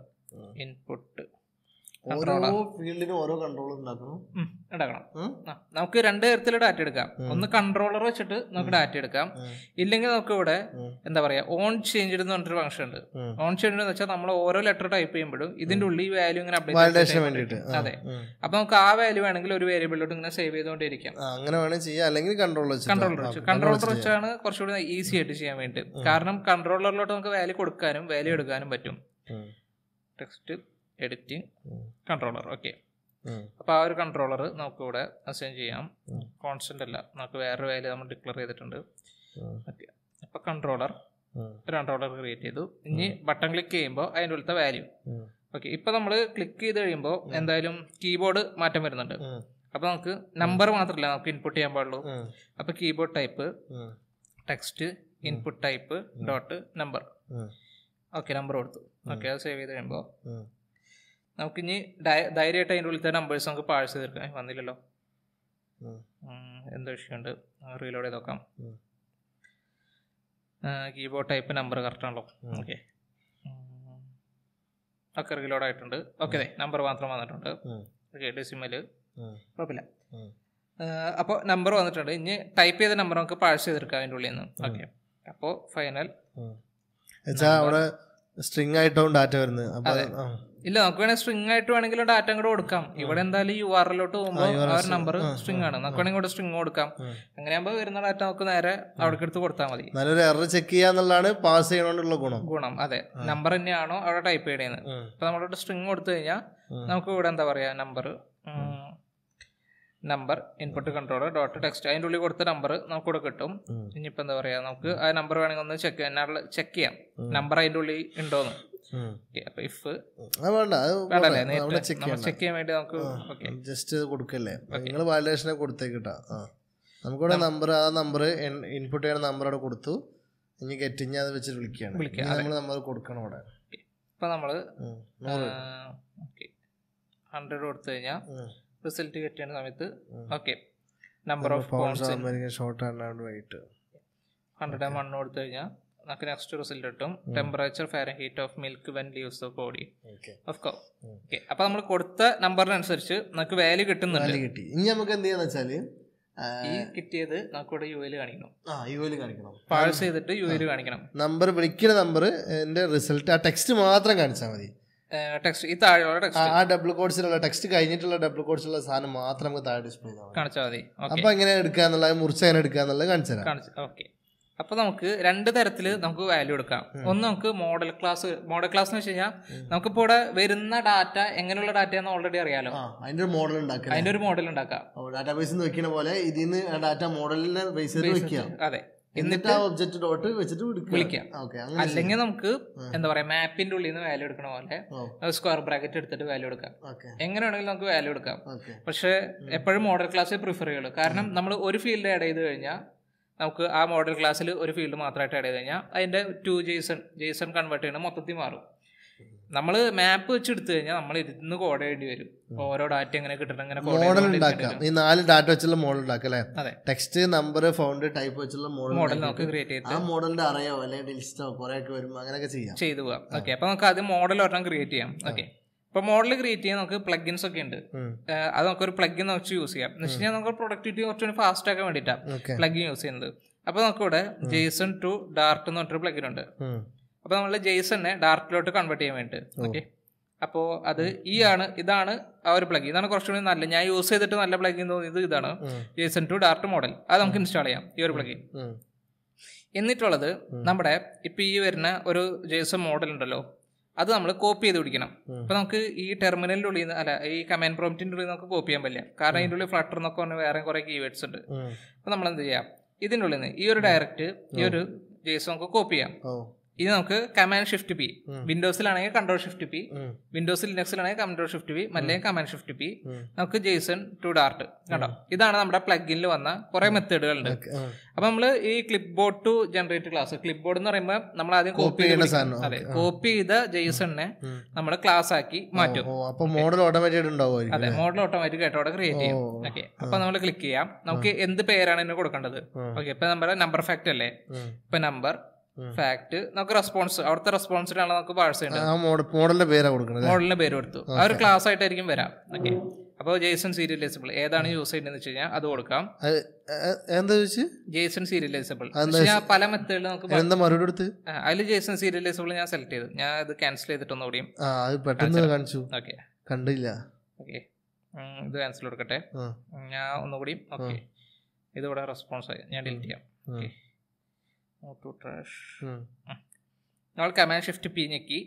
ഇൻപുട്ട് ഓരോ ഫീൽഡിനും ഓരോ കൺട്രോളർ ഉണ്ടാക്കണം ഉണ്ടാക്കണം നമുക്ക് രണ്ട് തരത്തിലുള്ള ഡാറ്റ എടുക്കാം ഒന്ന് കൺട്രോളർ വെച്ചിട്ട് നമുക്ക് ഡാറ്റ എടുക്കാം ഇല്ലെങ്കിൽ നമുക്ക് ഇവിടെ എന്താ പറയാ ഓൺ ചേഞ്ച് എന്ന് പറഞ്ഞൊരു ഫംഗ്ഷൻ ഉണ്ട് ഓൺ ചേഞ്ച് എന്ന് വെച്ചാൽ നമ്മൾ ഓരോ ലെറ്റർ ടൈപ്പ് ചെയ്യുമ്പോഴും ഇതിന്റെ ഉള്ളിൽ വാല്യൂ ഇങ്ങനെ അപ്ഡേറ്റ് അതെ അപ്പൊ നമുക്ക് ആ വാല്യൂ വേണമെങ്കിൽ ഒരു വേരിയബിളിലോട്ട് ഇങ്ങനെ സേവ് ചെയ്തുകൊണ്ടിരിക്കാം അങ്ങനെ വേണമെങ്കിൽ ചെയ്യാം അല്ലെങ്കിൽ കൺട്രോളർ കൺട്രോളർ വെച്ച് കൺട്രോളർ വെച്ചാണ് കുറച്ചുകൂടി ഈസി ആയിട്ട് ചെയ്യാൻ വേണ്ടി കാരണം കൺട്രോളറിലോട്ട് നമുക്ക് വാല്യൂ കൊടുക്കാനും വാല്യൂ എടുക്കാനും പറ്റും ടെക്സ്റ്റ് എഡിറ്റ് കൺട്രോളർ ഓക്കെ അപ്പോൾ ആ ഒരു കൺട്രോളർ നമുക്ക് ഇവിടെ അസൈൻ ചെയ്യാം കോൺസ്റ്റന്റ് അല്ല നമുക്ക് വേറൊരു വാല്യൂ നമ്മൾ ഡിക്ലർ ചെയ്തിട്ടുണ്ട് അപ്പോൾ കൺട്രോളർ ഒരു കൺട്രോളർ ക്രിയേറ്റ് ചെയ്തു ഇനി ബട്ടൺ ക്ലിക്ക് ചെയ്യുമ്പോൾ അതിൻ്റെ ഉള്ളത്തെ വാല്യൂ ഓക്കെ ഇപ്പൊ നമ്മൾ ക്ലിക്ക് ചെയ്ത് കഴിയുമ്പോൾ എന്തായാലും കീബോർഡ് മാറ്റം വരുന്നുണ്ട് അപ്പോൾ നമുക്ക് നമ്പർ മാത്രമല്ല നമുക്ക് ഇൻപുട്ട് ചെയ്യാൻ പാടുള്ളൂ അപ്പോൾ keyboard type text input type dot number okay number കൊടുത്തു ഓക്കെ അത് സേവ് ചെയ്ത് കഴിയുമ്പോൾ നമുക്ക് ഇനി ധൈര്യമായിട്ട് അതിൻ്റെ തന്നെ നമ്പേഴ്സ് നമുക്ക് പാഴ്സ് തീർക്കാം വന്നില്ലല്ലോ എന്തോ വിഷയമുണ്ട് റീലോഡ് ചെയ്ത് നോക്കാം കീബോർഡ് ടൈപ്പ് നമ്പർ ആണല്ലോ ഓക്കെ ഒക്കെ റീലോഡ് ആയിട്ടുണ്ട് ഓക്കെ അതെ നമ്പർ മാത്രം വന്നിട്ടുണ്ട് ഓക്കെ ഡെസിമൽ കുഴപ്പമില്ല അപ്പോൾ നമ്പർ വന്നിട്ടുണ്ട് ഇനി ടൈപ്പ് ചെയ്ത നമ്പർ നമുക്ക് പാഴ്സ് ചെയ്തെടുക്കാം അതിൻ്റെ ഉള്ളിൽ നിന്ന് ഓക്കെ അപ്പോൾ ഫൈനൽ അവിടെ സ്ട്രിങ് ആയിട്ടാവും ഡാറ്റ വരുന്നത് ഇല്ല നമുക്ക് വേണേൽ സ്ട്രിങ് ആയിട്ട് വേണമെങ്കിലും ഡാറ്റ കൂടെ കൊടുക്കാം ഇവിടെ എന്തായാലും യു ആർ എല്ലോട്ട് പോകുമ്പോൾ ആ ഒരു നമ്പർ സ്ട്രിങ് ആണ് നമുക്ക് വേണമെങ്കിൽ സ്ട്രിങ് കൊടുക്കാം അങ്ങനെയാകുമ്പോൾ വരുന്ന ഡാറ്റ നമുക്ക് നേരെ അവിടേക്ക് എടുത്ത് കൊടുത്താൽ മതി നല്ലൊരു എറർ ചെക്ക് ചെയ്യാന്നുള്ളതാണ് പാസ് ചെയ്യണോണ്ടുള്ള ഗുണം ഗുണം അതെ നമ്പർ തന്നെയാണോ അവിടെ ടൈപ്പ് ചെയ്യണേന്ന് അപ്പൊ നമ്മളോട് സ്ട്രിങ് കൊടുത്തു കഴിഞ്ഞാൽ നമുക്ക് ഇവിടെ എന്താ പറയാ number number input controller dot text അതിൻ്റെ ഉള്ളിൽ കൊടുത്ത നമ്പർ നമുക്ക് ഇവിടെ കിട്ടും ഇനിയിപ്പോൾ എന്താ പറയുക നമുക്ക് ആ നമ്പർ വേണമെങ്കിൽ ഒന്ന് ചെക്ക് ചെക്ക് ചെയ്യാം നമ്പർ അതിൻ്റെ ഉള്ളിൽ ഉണ്ടോന്ന് ജസ്റ്റ് കൊടുക്കല്ലേ നിങ്ങൾ വാലിഡേഷനെ കൊടുത്തേക്കിട്ടാ നമുക്കിവിടെ നമ്പർ ആ നമ്പർ ഇൻപുട്ട് ചെയ്യുന്ന നമ്പർ അവിടെ കൊടുത്തു ഇനി ഗെറ്റിങ് അത് വെച്ചിട്ട് വിളിക്കുകയാണ് നമ്മൾ നമ്പർ കൊടുക്കണം അവിടെ ഇപ്പൊ നമ്മള് ഹൺഡ്രഡ് കൊടുത്തു കഴിഞ്ഞാൽ റിസൾട്ട് ഗെറ്റ് സമയത്ത് okay number of short hundred and one കൊടുത്തു കഴിഞ്ഞാൽ നമുക്ക് നെക്സ്റ്റ് റിസൾട്ട് കിട്ടും temperature Fahrenheit of milk when leaves of body of cow okay അപ്പൊ നമ്മൾ കൊടുത്ത നമ്പറിനനുസരിച്ച് നമുക്ക് വാല്യൂ കിട്ടുന്നുണ്ട് കിട്ടി ഇനി നമുക്ക് എന്ത് ചെയ്യാന്ന് വെച്ചാല് ഈ കിട്ടിയത് നമുക്ക് ഇവിടെ യു എല് കാണിക്കണം ആ കാണിക്കണം പാഴ്സ് ചെയ്തിട്ട് യു എല് കാണിക്കണം നമ്പർ വിളിക്കുന്ന നമ്പർ എന്റെ റിസൾട്ട് ആ ടെക്സ്റ്റ് മാത്രം കാണിച്ചാൽ മതി ടെക്സ്റ്റ് ഈ താഴെയുള്ള ടെക്സ്റ്റ് ആ ഡബിൾ ടെക്സ്റ്റ് കഴിഞ്ഞിട്ടുള്ള ഡബിൾ മാത്രം നമുക്ക് താഴെ ഡിസ്പ്ലേ അപ്പൊ എങ്ങനെ എടുക്കാന്നുള്ളത് മുറിച്ച് എങ്ങനെ എടുക്കാന്നുള്ളത് കാണിച്ചു ഓക്കെ അപ്പൊ നമുക്ക് രണ്ട് തരത്തിൽ നമുക്ക് വാല്യൂ എടുക്കാം ഒന്ന് നമുക്ക് മോഡൽ ക്ലാസ് മോഡൽ ക്ലാസ് എന്ന് വെച്ച് കഴിഞ്ഞാൽ നമുക്കിപ്പോ ഇവിടെ വരുന്ന ഡാറ്റ എങ്ങനെയുള്ള ഡാറ്റ എന്ന് ഓൾറെഡി അറിയാലോ അതിന്റെ ഒരു മോഡൽ ഉണ്ടാക്കാം അതിന്റെ ഒരു മോഡൽ ഉണ്ടാക്കാം ഡാറ്റാബേസ് നോക്കിയ പോലെ ഇതിൽ നിന്ന് ഡാറ്റ മോഡലിനെ ബേസ് ചെയ്ത് അതെ എന്നിട്ട് ആ ഒബ്ജക്ട് ഡോട്ട് വെച്ചിട്ട് വിളിക്കാം അല്ലെങ്കിൽ നമുക്ക് എന്താ പറയാ മാപ്പിന്റെ ഉള്ളിൽ നിന്ന് വാല്യൂ എടുക്കണ പോലെ സ്ക്വയർ ബ്രാക്കറ്റ് എടുത്തിട്ട് വാല്യൂ എടുക്കാം എങ്ങനെയാണെങ്കിലും നമുക്ക് വാല്യൂ എടുക്കാം പക്ഷെ എപ്പോഴും മോഡൽ ക്ലാസ് പ്രിഫർ ചെയ്യുള്ളൂ കാരണം നമ്മൾ ഒരു ഫീൽഡ് ആഡ് ചെയ്ത് കഴിഞ്ഞാൽ നമുക്ക് ആ മോഡൽ ക്ലാസ്സിൽ ഒരു ഫീൽഡ് മാത്രമായിട്ട് ആഡ് ചെയ്ത് കഴിഞ്ഞാൽ അതിൻ്റെ ടു ജെയ്സൺ ജെയ്സൺ കൺവേർട്ട് ചെയ്യണം മൊത്തത്തിൽ മാറും നമ്മൾ മാപ്പ് വെച്ച് എടുത്തു കഴിഞ്ഞാൽ നമ്മൾ ഇരുന്ന് കോഡ് ചെയ്യേണ്ടി വരും ഓരോ ഡാറ്റ എങ്ങനെ കിട്ടണം അങ്ങനെ മോഡൽ ഉണ്ടാക്കാം ഈ നാല് ഡാറ്റ വെച്ചുള്ള മോഡൽ ഉണ്ടാക്കാം അല്ലേ ടെക്സ്റ്റ് നമ്പർ ഫൗണ്ട് ടൈപ്പ് വെച്ചുള്ള മോഡൽ മോഡൽ നമുക്ക് ക്രിയേറ്റ് ചെയ്ത് ആ മോഡലിന്റെ അറിയോ അല്ലെങ്കിൽ ലിസ്റ്റോ കുറെ ഒക്കെ വരും അങ്ങനെയൊക്കെ ചെയ്യാം ചെയ്തു പോകാം ഓക്കെ അപ്പൊ നമുക്ക് ആദ്യം മോഡൽ ഒരെണ്ണം ക്രിയേറ്റ് ചെയ്യാം ഓക്കെ ഇപ്പൊ മോഡൽ ക്രിയേറ്റ് ചെയ്യാൻ നമുക്ക് പ്ലഗിൻസ് ഒക്കെ ഉണ്ട് അത് നമുക്കൊരു പ്ലഗിൻ നമുക്ക് യൂസ് ചെയ്യാം എന്ന് വെച്ച് കഴിഞ്ഞാൽ നമുക്ക് പ്രൊഡക്ടിവിറ്റി കുറച്ചുകൂടി ഫാസ്റ്റ് ആക്കാൻ വേണ്ടിയിട്ടാണ് പ്ലഗിൻ യൂസ് ചെയ്യുന്നത് അപ്പോൾ നമുക്കിവിടെ ജെയ്സൺ ടു ഡാർട്ട് എന്ന് പറഞ്ഞൊരു പ്ലഗിൻ ഉണ്ട് അപ്പോൾ നമ്മൾ ജെയ്സണിനെ ഡാർട്ടിലോട്ട് കൺവേർട്ട് ചെയ്യാൻ വേണ്ടിട്ട് ഓക്കെ അപ്പോ അത് ഈ ആണ് ഇതാണ് ആ ഒരു പ്ലഗ് ഇതാണ് കുറച്ചുകൂടി നല്ല ഞാൻ യൂസ് ചെയ്തിട്ട് നല്ല പ്ലഗ് തോന്നിയത് ഇതാണ് ജേസൺ ടു ഡാർട്ട് മോഡൽ അത് നമുക്ക് ഇൻസ്റ്റാൾ ചെയ്യാം ഈ ഒരു പ്ലഗിൻ എന്നിട്ടുള്ളത് നമ്മുടെ ഇപ്പൊ ഈ വരുന്ന ഒരു ജേസൺ മോഡൽ ഉണ്ടല്ലോ അത് നമ്മൾ കോപ്പി ചെയ്ത് പിടിക്കണം അപ്പൊ നമുക്ക് ഈ ടെർമിനലിന്റെ ഉള്ളിൽ നിന്ന് അല്ല ഈ കമാൻഡ് പ്രോംപ്റ്റിന്റെ ഉള്ളിൽ നമുക്ക് കോപ്പി ചെയ്യാൻ പറ്റില്ല കാരണം ഇതിന്റെ ഉള്ളിൽ ഫ്ലട്ടർ എന്നൊക്കെ പറഞ്ഞ വേറെ കുറെ കീവേഡ്സ് ഉണ്ട് അപ്പൊ നമ്മൾ എന്ത് ചെയ്യാം ഇതിന്റെ ഉള്ളിൽ നിന്ന് ഈ ഒരു ഡയറക്റ്റ് ഈ ഒരു ജേസ് നമുക്ക് കോപ്പി ചെയ്യാം ഇനി നമുക്ക് കമാൻഡ് ഷിഫ്റ്റ് പി വിൻഡോസിലാണെങ്കിൽ കൺട്രോൾ ഷിഫ്റ്റ് പി വിൻഡോസ് ലിനക്സിലാണെങ്കിൽ കൺട്രോൾ ഷിഫ്റ്റ് പി അല്ലെങ്കിൽ കമാൻഡ് ഷിഫ്റ്റ് പി നമുക്ക് ജെയ്സൺ ടു ഡാർട്ട് കണ്ടോ ഇതാണ് നമ്മുടെ പ്ലഗിനിൽ വന്ന കുറെ മെത്തേഡുകൾ ഉണ്ട് അപ്പൊ നമ്മൾ ഈ clipboard to generate class clipboard എന്ന് പറയുമ്പോൾ നമ്മൾ ആദ്യം കോപ്പി ചെയ്ത അതെ കോപ്പി ചെയ്ത ജെയ്സണിനെ നമ്മൾ ക്ലാസ് ആക്കി മാറ്റും മോഡൽ ഓട്ടോമാറ്റിക് അതെ മോഡൽ ഓട്ടോമാറ്റിക് ആയിട്ട് അവിടെ ക്രിയേറ്റ് ചെയ്യും ഓക്കെ അപ്പൊ നമ്മൾ ക്ലിക്ക് ചെയ്യാം നമുക്ക് എന്ത് പേരാണ് ഇതിന് കൊടുക്കേണ്ടത് ഓക്കെ ഇപ്പൊ നമ്മുടെ നമ്പർ ഫാക്ട് അല്ലേ ഇപ്പൊ നമ്പർ ഫാക്ട് നമുക്ക് റെസ്പോൺസ് അവിടുത്തെ റെസ്പോൺസിലാണ് നമുക്ക് പാഴ്സ് മോഡലിന്റെ പേര് കൊടുക്കുന്നത് മോഡലിന്റെ പേര് കൊടുത്തു ആ ഒരു ക്ലാസ് ആയിട്ടായിരിക്കും വരാം ഓക്കെ അപ്പോൾ ജേസൺ സീരിയലൈസബിൾ ഏതാണ് യൂസ് ചെയ്യുന്നത് വെച്ച് കഴിഞ്ഞാൽ അത് കൊടുക്കാം എന്താ ചോദിച്ചു ജേസൺ സീരിയലൈസബിൾ പല മെത്തേഡിൽ നമുക്ക് എന്താ മറുപടി അതിൽ ജേസൺ സീരിയലൈസബിൾ ഞാൻ സെലക്ട് ചെയ്തു ഞാൻ അത് ക്യാൻസൽ ചെയ്തിട്ടൊന്നും കൂടിയും കാണിച്ചു ഓക്കെ കണ്ടില്ല ഓക്കെ ഇത് ക്യാൻസൽ കൊടുക്കട്ടെ ഞാൻ ഒന്നുകൂടി ഓക്കെ ഇതിവിടെ റെസ്പോൺസ് ആയി ഞാൻ ഡിലീറ്റ് ചെയ്യാം ഓക്കെ ഓട്ടോ ട്രാഷ് നമ്മൾ കമാൻഡ് ഷിഫ്റ്റ് പി ഞെക്കി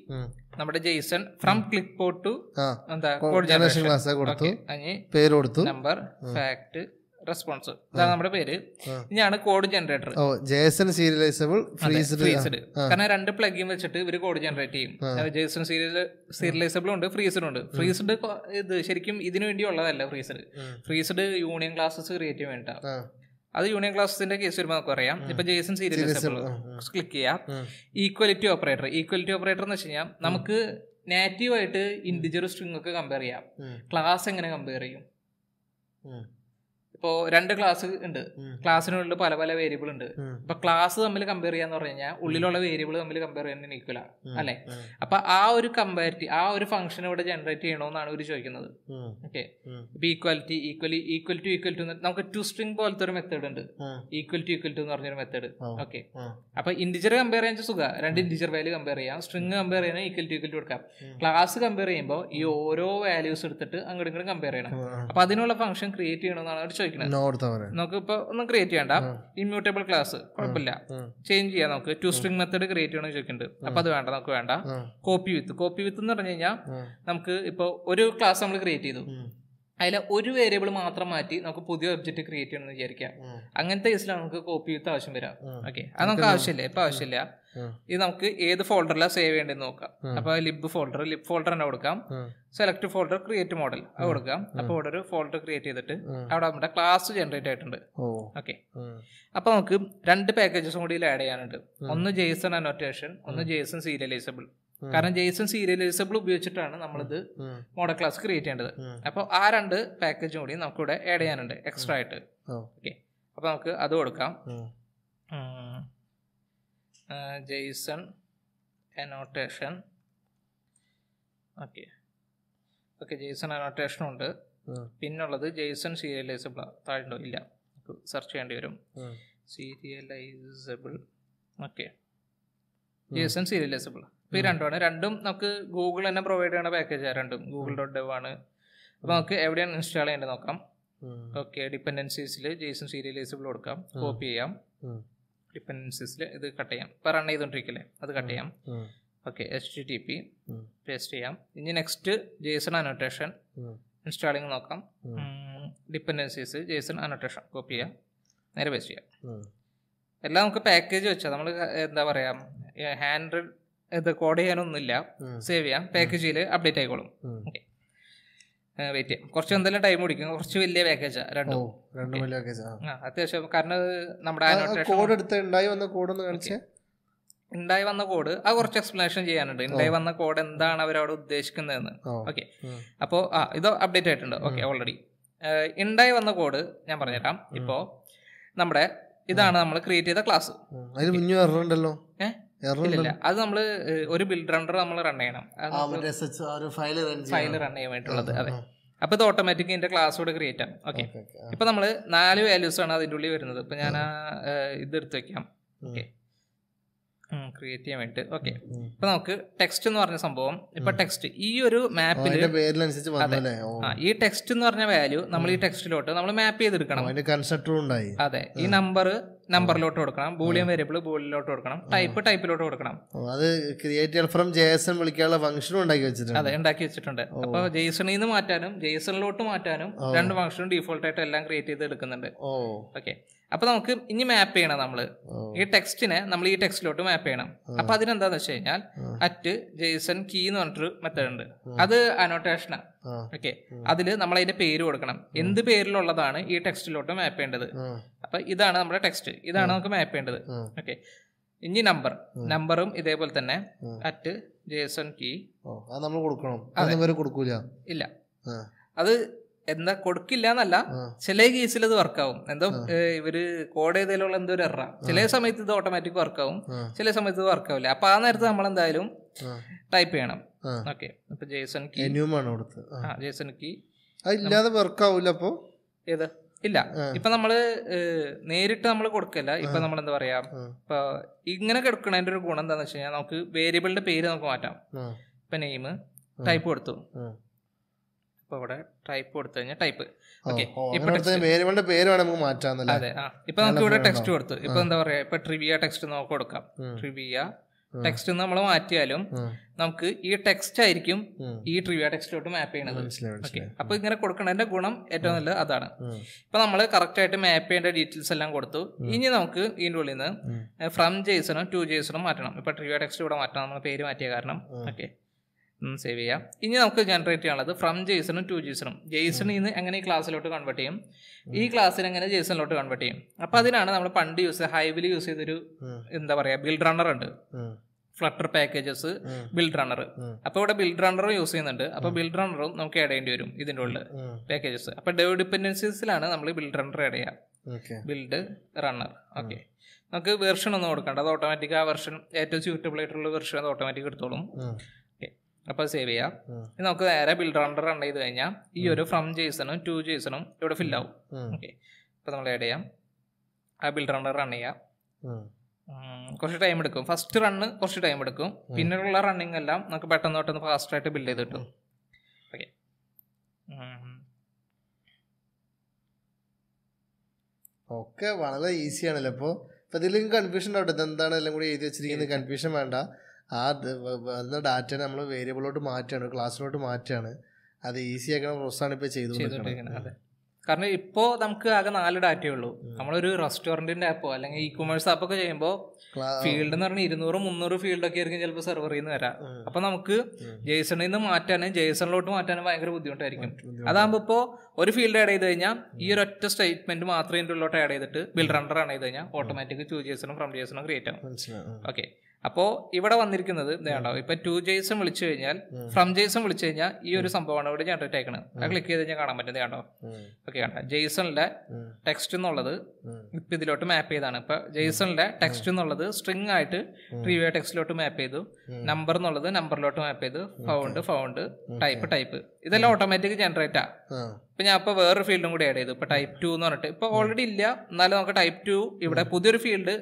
നമ്മുടെ JSON from clipboard to എന്താ കോഡ് ജനറേഷൻ ക്ലാസ് കൊടുത്തു പേര് കൊടുത്തു നമ്പർ ഫാക്ട് റെസ്പോൺസ് ഇതാണ് നമ്മുടെ പേര് ഇനിയാണ് കോഡ് ജനറേറ്റർ ഓ ജേസൺ സീരിയലൈസബിൾ ഫ്രീസ്ഡ് ഫ്രീസ്ഡ് കാരണം രണ്ട് പ്ലഗിൻ വെച്ചിട്ട് ഇവർ കോഡ് ജനറേറ്റ് ചെയ്യും ജേസൺ സീരിയൽ സീരിയലൈസബിൾ ഉണ്ട് ഫ്രീസ്ഡ് ഉണ്ട് ഫ്രീസ്ഡ് ഇത് ശരിക്കും ഇതിനു വേണ്ടിയുള്ളതല്ല freezed freezed union classes create ചെയ്യാൻ വേണ്ടിയിട്ടാണ് അത് യൂണിയൻ ക്ലാസസിന്റെ കേസ് വരുമ്പോൾ നമുക്ക് അറിയാം ഇപ്പൊ ജേസൺ സീരീസ് ക്ലിക്ക് ചെയ്യാം ഈക്വലിറ്റി ഓപ്പറേറ്റർ ഈക്വലിറ്റി ഓപ്പറേറ്റർ എന്ന് വെച്ച് കഴിഞ്ഞാൽ നമുക്ക് നാറ്റീവായിട്ട് ഇൻഡിജർ സ്ട്രിങ് ഒക്കെ കമ്പയർ ചെയ്യാം ക്ലാസ് എങ്ങനെ കമ്പയർ ചെയ്യും ഇപ്പോ രണ്ട് ക്ലാസ് ഉണ്ട് ക്ലാസ്സിനുള്ളിൽ പല പല വേരിയബിൾ ഉണ്ട് ഇപ്പൊ ക്ലാസ് തമ്മിൽ കമ്പയർ ചെയ്യാന്ന് പറഞ്ഞു കഴിഞ്ഞാൽ ഉള്ളിലുള്ള വേരിയബിൾ തമ്മിൽ കമ്പയർ ചെയ്യാൻ നിൽക്കില്ല അല്ലെ അപ്പൊ ആ ഒരു കമ്പാരിറ്റി ആ ഒരു ഫംഗ്ഷൻ ഇവിടെ ജനറേറ്റ് ചെയ്യണോന്നാണ് ഇവർ ചോദിക്കുന്നത് ഓക്കെ ഇപ്പൊ equality equally equal to equal to നമുക്ക് ടു സ്ട്രിങ് പോലത്തെ ഒരു മെത്തേഡ് ഉണ്ട് ഈക്വൽ ടു ഈക്വൽ ടു എന്ന് പറഞ്ഞൊരു മെത്തേഡ് ഓക്കെ അപ്പൊ ഇൻഡിജർ കമ്പയർ ചെയ്യാൻ സുഖ രണ്ട് ഇൻഡിജർ വാല്യൂ കമ്പയർ ചെയ്യാം സ്ട്രിങ് കമ്പയർ ചെയ്യുന്ന ഈക്വൽ ടു ഈക്വൽ ടു കൊടുക്കാം ക്ലാസ് കമ്പയർ ചെയ്യുമ്പോൾ ഈ ഓരോ വാല്യൂസ് എടുത്തിട്ട് അങ്ങോട്ടും ഇങ്ങോട്ടും കമ്പയർ ചെയ്യണം അപ്പൊ അതിനുള്ള ഫംഗ്ഷൻ ക്രിയേറ്റ് ചെയ്യണമെന്നാണ് അവർ ചോദിക്കുന്നത് വിളിക്കുന്നത് നമുക്ക് ഇപ്പൊ ഒന്നും ക്രിയേറ്റ് ചെയ്യണ്ട ഇമ്മ്യൂട്ടബിൾ ക്ലാസ് കുഴപ്പമില്ല ചേഞ്ച് ചെയ്യാം നമുക്ക് ടു സ്ട്രിങ് മെത്തേഡ് ക്രിയേറ്റ് ചെയ്യണം ചോദിക്കുന്നുണ്ട് അപ്പൊ അത് വേണ്ട നമുക്ക് വേണ്ട കോപ്പി വിത്ത് കോപ്പി വിത്ത് എന്ന് പറഞ്ഞു കഴിഞ്ഞാൽ നമുക്ക് ഇപ്പൊ ഒരു ക്ലാസ് നമ്മൾ ക്രിയേറ്റ് ചെയ്തു അതിലെ ഒരു വേരിയബിൾ മാത്രം മാറ്റി നമുക്ക് പുതിയ ഒബ്ജക്റ്റ് ക്രിയേറ്റ് ചെയ്യണമെന്ന് വിചാരിക്കാം അങ്ങനത്തെ കേസിലാണ് നമുക്ക് കോപ്പി ചെയ്ത് ആവശ്യം വരാം ഓക്കെ അത് നമുക്ക് ആവശ്യമില്ല ഇപ്പൊ ആവശ്യമില്ല ഇത് നമുക്ക് ഏത് ഫോൾഡറിലാ സേവ് ചെയ്യേണ്ടത് നോക്കാം അപ്പൊ ലിബ് ഫോൾഡർ ലിബ് ഫോൾഡർ തന്നെ കൊടുക്കാം സെലക്ട് ഫോൾഡർ ക്രിയേറ്റ് മോഡൽ അത് കൊടുക്കാം അപ്പൊ ഇവിടെ ഒരു ഫോൾഡർ ക്രിയേറ്റ് ചെയ്തിട്ട് അവിടെ നമ്മുടെ ക്ലാസ് ജനറേറ്റ് ആയിട്ടുണ്ട് ഓക്കെ അപ്പൊ നമുക്ക് രണ്ട് പാക്കേജസും കൂടി ആഡ് ചെയ്യാനുണ്ട് ഒന്ന് ജേസൺ അനോറ്റേഷൻ ഒന്ന് ജേസൺ സീരിയലൈസബിൾ കാരണം ജെയ്സൺ സീരിയലൈസബിൾ ഉപയോഗിച്ചിട്ടാണ് നമ്മളിത് മോഡൽ ക്ലാസ് ക്രിയേറ്റ് ചെയ്യേണ്ടത് അപ്പോൾ ആ രണ്ട് പാക്കേജും കൂടി നമുക്കിവിടെ ആഡ് ചെയ്യാനുണ്ട് എക്സ്ട്രാ ആയിട്ട് ഓക്കെ അപ്പോൾ നമുക്ക് അത് കൊടുക്കാം JSON annotation okay okay JSON അനോട്ടേഷനും ഉണ്ട് പിന്നുള്ളത് ജെയ്സൺ സീരിയലൈസബിൾ താഴെ ഇല്ല സെർച്ച് ചെയ്യേണ്ടി വരും സീരിയലൈസബിൾ ഓക്കെ ജെയ്സൺ സീരിയലൈസബിൾ ഇപ്പൊ ഈ രണ്ടുമാണ് രണ്ടും നമുക്ക് ഗൂഗിൾ തന്നെ പ്രൊവൈഡ് ചെയ്യുന്ന പാക്കേജ് ആണ് രണ്ടും ഗൂഗിൾ ഡോട്ട് ഡെവ് ആണ് അപ്പൊ നമുക്ക് എവിടെയാണ് ഇൻസ്റ്റാൾ ചെയ്യേണ്ടത് നോക്കാം ഓക്കെ ഡിപ്പെൻഡൻസീസിൽ ജെയ്സൺ സീരിയലൈസബിൾ കൊടുക്കാം കോപ്പി ചെയ്യാം ഡിപ്പെൻഡൻസീസിൽ ഇത് കട്ട് ചെയ്യാം ഇപ്പൊ റൺ ചെയ്തോണ്ടിരിക്കല്ലേ അത് കട്ട് ചെയ്യാം okay H T T P paste ചെയ്യാം ഇനി നെക്സ്റ്റ് ജെയ്സൺ അനോട്ടേഷൻ ഇൻസ്റ്റാളിങ് നോക്കാം ഡിപ്പെൻഡൻസീസ് ജെയ്സൺ അനോട്ടേഷൻ കോപ്പി ചെയ്യാം നേരെ പേസ്റ്റ് ചെയ്യാം എല്ലാം നമുക്ക് പാക്കേജ് വെച്ചാൽ നമ്മൾ എന്താ പറയാ ഹാൻഡ് ഇത് കോഡ് ചെയ്യാനൊന്നുമില്ല സേവ് ചെയ്യാം പാക്കേജിൽ അപ്ഡേറ്റ് ആയിക്കോളും വെയിറ്റ് ചെയ്യാം കുറച്ച് എന്തെല്ലാം ടൈം പിടിക്കും കുറച്ച് വലിയ പാക്കേജാണ് രണ്ടും വലിയ അത്യാവശ്യം കാരണം നമ്മുടെ കോഡ് ഉണ്ടായി വന്ന കോഡ് ഒന്ന് കാണിച്ചേ വന്ന കോഡ് കുറച്ച് എക്സ്പ്ലനേഷൻ ചെയ്യാനുണ്ട് ഉണ്ടായി വന്ന കോഡ് എന്താണ് അവരവിടെ ഉദ്ദേശിക്കുന്നതെന്ന് ഓക്കെ അപ്പോൾ ആ ഇത് അപ്ഡേറ്റ് ആയിട്ടുണ്ട് ഓക്കെ ഓൾറെഡി ഉണ്ടായി വന്ന കോഡ് ഞാൻ പറഞ്ഞുതരാം ഇപ്പോൾ നമ്മുടെ ഇതാണ് നമ്മൾ ക്രിയേറ്റ് ചെയ്ത ക്ലാസ് അതിന് മുന്നേ ഏഹ് അത് നമ്മൾ ഒരു ബിൽഡ് റണ്ടർ നമ്മൾ റൺ ചെയ്യണം ഫയൽ റൺ ചെയ്യാൻ വേണ്ടിട്ടുള്ളത് അതെ അപ്പൊ ഇത് ഓട്ടോമാറ്റിക് ഇതിന്റെ ക്ലാസ് കൂടെ ക്രിയേറ്റ് ആണ് ഓക്കെ ഇപ്പൊ നമ്മൾ നാല് വാല്യൂസ് ആണ് അതിൻ്റെ ഉള്ളിൽ വരുന്നത് ഇപ്പൊ ഞാൻ ഇത് എടുത്ത് വെക്കാം ഓക്കെ ക്രിയേറ്റ് ചെയ്യാൻ വേണ്ടി ഓക്കെ ഇപ്പൊ നമുക്ക് ടെക്സ്റ്റ് എന്ന് പറഞ്ഞ സംഭവം ഇപ്പൊ ടെക്സ്റ്റ് ഈ ഒരു മാപ്പിൽ ഈ ടെക്സ്റ്റ് എന്ന് പറഞ്ഞ വാല്യൂ നമ്മൾ ഈ ടെക്സ്റ്റിലോട്ട് നമ്മൾ മാപ്പ് ചെയ്തെടുക്കണം അതെ ഈ നമ്പർ നമ്പറിലോട്ട് കൊടുക്കണം ബൂളിയൻ വേരിയബിൾ ബൂളിലോട്ട് കൊടുക്കണം ടൈപ്പ് ടൈപ്പിലോട്ട് കൊടുക്കണം അത് ക്രിയേറ്റ് ഫ്രം ജേസൺ വിളിക്കാനുള്ള ഫംഗ്ഷനും ഉണ്ടാക്കി വെച്ചിട്ടുണ്ട് അതെ ഉണ്ടാക്കി വെച്ചിട്ടുണ്ട് അപ്പൊ ജേസണിൽ നിന്ന് മാറ്റാനും ജേസണിലോട്ട് മാറ്റാനും രണ്ട് ഫംഗ്ഷനും ഡീഫോൾട്ട് എല്ലാം ക്രിയേറ്റ് ചെയ്ത് എടുക്കുന്നുണ്ട് ഓക്കെ അപ്പൊ നമുക്ക് ഇനി മാപ്പ് ചെയ്യണം നമ്മൾ ഈ ടെക്സ്റ്റിനെ നമ്മൾ ഈ ടെക്സ്റ്റിലോട്ട് മാപ്പ് ചെയ്യണം അപ്പൊ അതിനെന്താന്ന് വെച്ച് കഴിഞ്ഞാൽ അറ്റ് ജെയ്സൺ കീ എന്ന് പറഞ്ഞിട്ടൊരു മെത്തേഡ് ഉണ്ട് അത് അനോട്ടേഷനാണ് ഓക്കെ അതിൽ നമ്മൾ അതിന്റെ പേര് കൊടുക്കണം എന്ത് പേരിലുള്ളതാണ് ഈ ടെക്സ്റ്റിലോട്ട് മാപ്പ് ചെയ്യേണ്ടത് അപ്പൊ ഇതാണ് നമ്മുടെ ടെക്സ്റ്റ് ഇതാണ് നമുക്ക് മാപ്പ് ചെയ്യേണ്ടത് ഓക്കെ ഇനി നമ്പർ നമ്പറും ഇതേപോലെ തന്നെ അറ്റ് ജെയ്സൺ കീ നമ്മൾ കൊടുക്കണം ഇല്ല അത് എന്താ കൊടുക്കില്ല എന്നല്ല ചില കേസിൽ അത് വർക്കാവും എന്തോ ഇവര് കോഡ് ചെയ്തതിലുള്ള എന്തോ ഒരു എറ ചില സമയത്ത് ഇത് ഓട്ടോമാറ്റിക് വർക്കാവും ചില സമയത്ത് ഇത് വർക്കാവില്ല അപ്പൊ ആ നേരത്ത് നമ്മൾ എന്തായാലും ടൈപ്പ് ചെയ്യണം ഓക്കെ അപ്പൊ ജേസൺ കീ ജേസൺ കീ ഇല്ലാതെ വർക്കാവില്ല അപ്പോ ഏത് ഇല്ല ഇപ്പൊ നമ്മള് നേരിട്ട് നമ്മൾ കൊടുക്കല്ല ഇപ്പൊ നമ്മൾ എന്താ പറയാ ഇപ്പൊ ഇങ്ങനെ കൊടുക്കണതിന്റെ ഒരു ഗുണം എന്താണെന്ന് വെച്ച് കഴിഞ്ഞാൽ നമുക്ക് വേരിയബിളിന്റെ പേര് നമുക്ക് മാറ്റാം ഇപ്പൊ നെയിം ടൈപ്പ് കൊടുത്തു ഇപ്പോൾ ഇവിടെ ടൈപ്പ് കൊടുത്തു കഴിഞ്ഞാൽ ടൈപ്പ് വേരിയബിളിന്റെ പേര് വേണം നമുക്ക് മാറ്റാം അതെ ആ ഇപ്പൊ നമുക്ക് ഇവിടെ ടെക്സ്റ്റ് കൊടുത്തു ഇപ്പൊ എന്താ പറയാ ഇപ്പൊ ട്രിവിയ ടെക്സ്റ്റ് നമുക്ക് കൊടുക്കാം ട്രിവിയ ടെക്സ്റ്റ് നമ്മൾ മാറ്റിയാലും നമുക്ക് ഈ ടെക്സ്റ്റ് ആയിരിക്കും ഈ ട്രിവിയ ടെക്സ്റ്റിലോട്ട് മാപ്പ് ചെയ്യണത് ഓക്കെ അപ്പൊ ഇങ്ങനെ കൊടുക്കുന്നതിന്റെ ഗുണം ഏറ്റവും നല്ലത് അതാണ് ഇപ്പൊ നമ്മൾ കറക്റ്റ് ആയിട്ട് മാപ്പ് ചെയ്യേണ്ട ഡീറ്റെയിൽസ് എല്ലാം കൊടുത്തു ഇനി നമുക്ക് ഇതിന്റെ ഉള്ളിൽ നിന്ന് ഫ്രം ജേസണും ടു ജേസണും മാറ്റണം ഇപ്പൊ ട്രിവിയ ടെക്സ്റ്റ് ഇവിടെ മാറ്റണം നമ്മൾ പേര് മാറ്റിയ കാരണം ഓക്കെ സേവ് ചെയ്യാം ഇനി നമുക്ക് ജനറേറ്റ് ചെയ്യാനുള്ളത് ഫ്രം ജേസണും ടു ജേസണും ജേസണിൽ നിന്ന് എങ്ങനെ ഈ ക്ലാസ്സിലോട്ട് കൺവേർട്ട് ചെയ്യും ഈ ക്ലാസ്സിൽ എങ്ങനെ ജേസണിലോട്ട് കൺവേർട്ട് ചെയ്യും അപ്പോൾ അതിനാണ് നമ്മൾ പണ്ട് യൂസ് ഹൈവിൽ യൂസ് ചെയ്തൊരു എന്താ പറയുക ബിൽഡ് റണ്ണർ ഉണ്ട് ഫ്ലട്ടർ പാക്കേജസ് ബിൽഡ് റണ്ണർ അപ്പോൾ ഇവിടെ ബിൽഡ് റണ്ണറും യൂസ് ചെയ്യുന്നുണ്ട് അപ്പോൾ ബിൽഡ് റണ്ണറും നമുക്ക് ആഡ് ചെയ്യേണ്ടി വരും ഇതിൻ്റെ ഉള്ളിൽ പാക്കേജസ് അപ്പോൾ ഡെവ് ഡിപ്പെൻഡൻസീസിലാണ് നമ്മൾ ബിൽഡ് റണ്ണർ ആഡ് ചെയ്യുക ബിൽഡ് റണ്ണർ ഓക്കെ നമുക്ക് വെർഷൻ ഒന്നും കൊടുക്കണ്ട അത് ഓട്ടോമാറ്റിക് ആ വെർഷൻ ഏറ്റവും സ്യൂട്ടബിൾ ആയിട്ടുള്ള വെർഷൻ അത് ഓട്ടോമാറ്റിക് എടുത്തോളും അപ്പോൾ സേവ് ചെയ്യാം നമുക്ക് നേരെ ബിൽഡ് റണ്ടർ റൺ ചെയ്ത് കഴിഞ്ഞാൽ ഈ ഒരു ഫ്രം ജേസണും ടു ജേസണും ഇവിടെ ഫില്ല് ആവും ഓക്കെ അപ്പോൾ നമ്മൾ ആഡ് ചെയ്യാം ആ ബിൽഡ് റണ്ടർ റൺ ചെയ്യാം കുറച്ച് ടൈം എടുക്കും ഫസ്റ്റ് റണ്ണ് കുറച്ച് ടൈം എടുക്കും പിന്നീടുള്ള റണ്ണിങ് എല്ലാം നമുക്ക് പെട്ടെന്ന് പെട്ടെന്ന് ഫാസ്റ്റായിട്ട് ബിൽഡ് ചെയ്ത് കിട്ടും ഓക്കെ ഓക്കെ വളരെ ഈസിയാണല്ലോ ഇപ്പോൾ അപ്പോൾ ഇതിലും കൺഫ്യൂഷൻ ഉണ്ടാവും ഇതെന്താണ് എല്ലാം കൂടി എഴുതി വെച്ചിരിക്കുന്നത് കൺഫ്യൂഷൻ വേണ്ട ആ വന്ന ഡാറ്റയെ നമ്മൾ വേരിയബിളോട്ട് മാറ്റുകയാണ് ക്ലാസ്സിലോട്ട് മാറ്റുകയാണ് അത് ഈസി ആക്കുന്ന പ്രോസസ്സാണ് ഇപ്പോൾ ചെയ്തു കാരണം ഇപ്പോൾ നമുക്ക് ആകെ നാല് ഡാറ്റയേ ഉള്ളൂ നമ്മളൊരു റെസ്റ്റോറൻറ്റിൻ്റെ ആപ്പോ അല്ലെങ്കിൽ ഇ കൊമേഴ്സ് ആപ്പൊക്കെ ചെയ്യുമ്പോൾ ഫീൽഡ് എന്ന് പറഞ്ഞാൽ ഇരുന്നൂറ് മുന്നൂറ് ഫീൽഡൊക്കെ ആയിരിക്കും ചിലപ്പോൾ സെർവറിൽ നിന്ന് വരാം അപ്പൊ നമുക്ക് ജെയ്സണിൽ നിന്ന് മാറ്റാനും ജെയ്സണിലോട്ട് മാറ്റാനും ഭയങ്കര ബുദ്ധിമുട്ടായിരിക്കും അതാകുമ്പോൾ ഇപ്പോൾ ഒരു ഫീൽഡ് ആഡ് ചെയ്ത് കഴിഞ്ഞാൽ ഈ ഒരു ഒറ്റ സ്റ്റേറ്റ്മെന്റ് മാത്രമേ ഇതിൻ്റെ ഉള്ളിലോട്ട് ആഡ് ചെയ്തിട്ട് ബിൽ റണ്ടർ ആണ് ചെയ്ത് കഴിഞ്ഞാൽ ഓട്ടോമാറ്റിക് ടു ജേസണും ഫ്രം ജെയ്സണും ക്രിയേറ്റ് ആവും ഓക്കെ അപ്പോ ഇവിടെ വന്നിരിക്കുന്നത് ഇതാണ്ടാവും ഇപ്പൊ ടു ജെയ്സും വിളിച്ചു കഴിഞ്ഞാൽ ഫ്രം ജെയ്സും വിളിച്ചു കഴിഞ്ഞാൽ ഈ ഒരു സംഭവമാണ് ഇവിടെ ഞാൻ അയക്കണത് അത് ക്ലിക്ക് ചെയ്ത് കഴിഞ്ഞാൽ കാണാൻ പറ്റുന്നത് കണ്ടോ ഓക്കെ കണ്ട ജെയ്സണിലെ ടെക്സ്റ്റ് എന്നുള്ളത് ഇപ്പൊ ഇതിലോട്ട് മാപ്പ് ചെയ്താണ് ഇപ്പൊ ജെയ്സണിലെ ടെക്സ്റ്റ് എന്നുള്ളത് സ്ട്രിങ് ആയിട്ട് ട്രീവിയ ടെക്സ്റ്റിലോട്ട് മാപ്പ് ചെയ്തു നമ്പർ എന്നുള്ളത് നമ്പറിലോട്ട് മാപ്പ് ചെയ്തു ഫൗണ്ട് ഫൗണ്ട് ടൈപ്പ് ടൈപ്പ് ഇതെല്ലാം ഓട്ടോമാറ്റിക് ജനറേറ്റ് ആ ഇപ്പൊ ഞാൻ ഇപ്പൊ വേറൊരു ഫീൽഡും കൂടി ആഡ് ചെയ്തു ഇപ്പൊ ടൈപ്പ് ടു എന്ന് പറഞ്ഞിട്ട് ഇപ്പൊ ഓൾറെഡി ഇല്ല എന്നാലും നമുക്ക് ടൈപ്പ് ടു ഇവിടെ പുതിയൊരു ഫീൽഡ്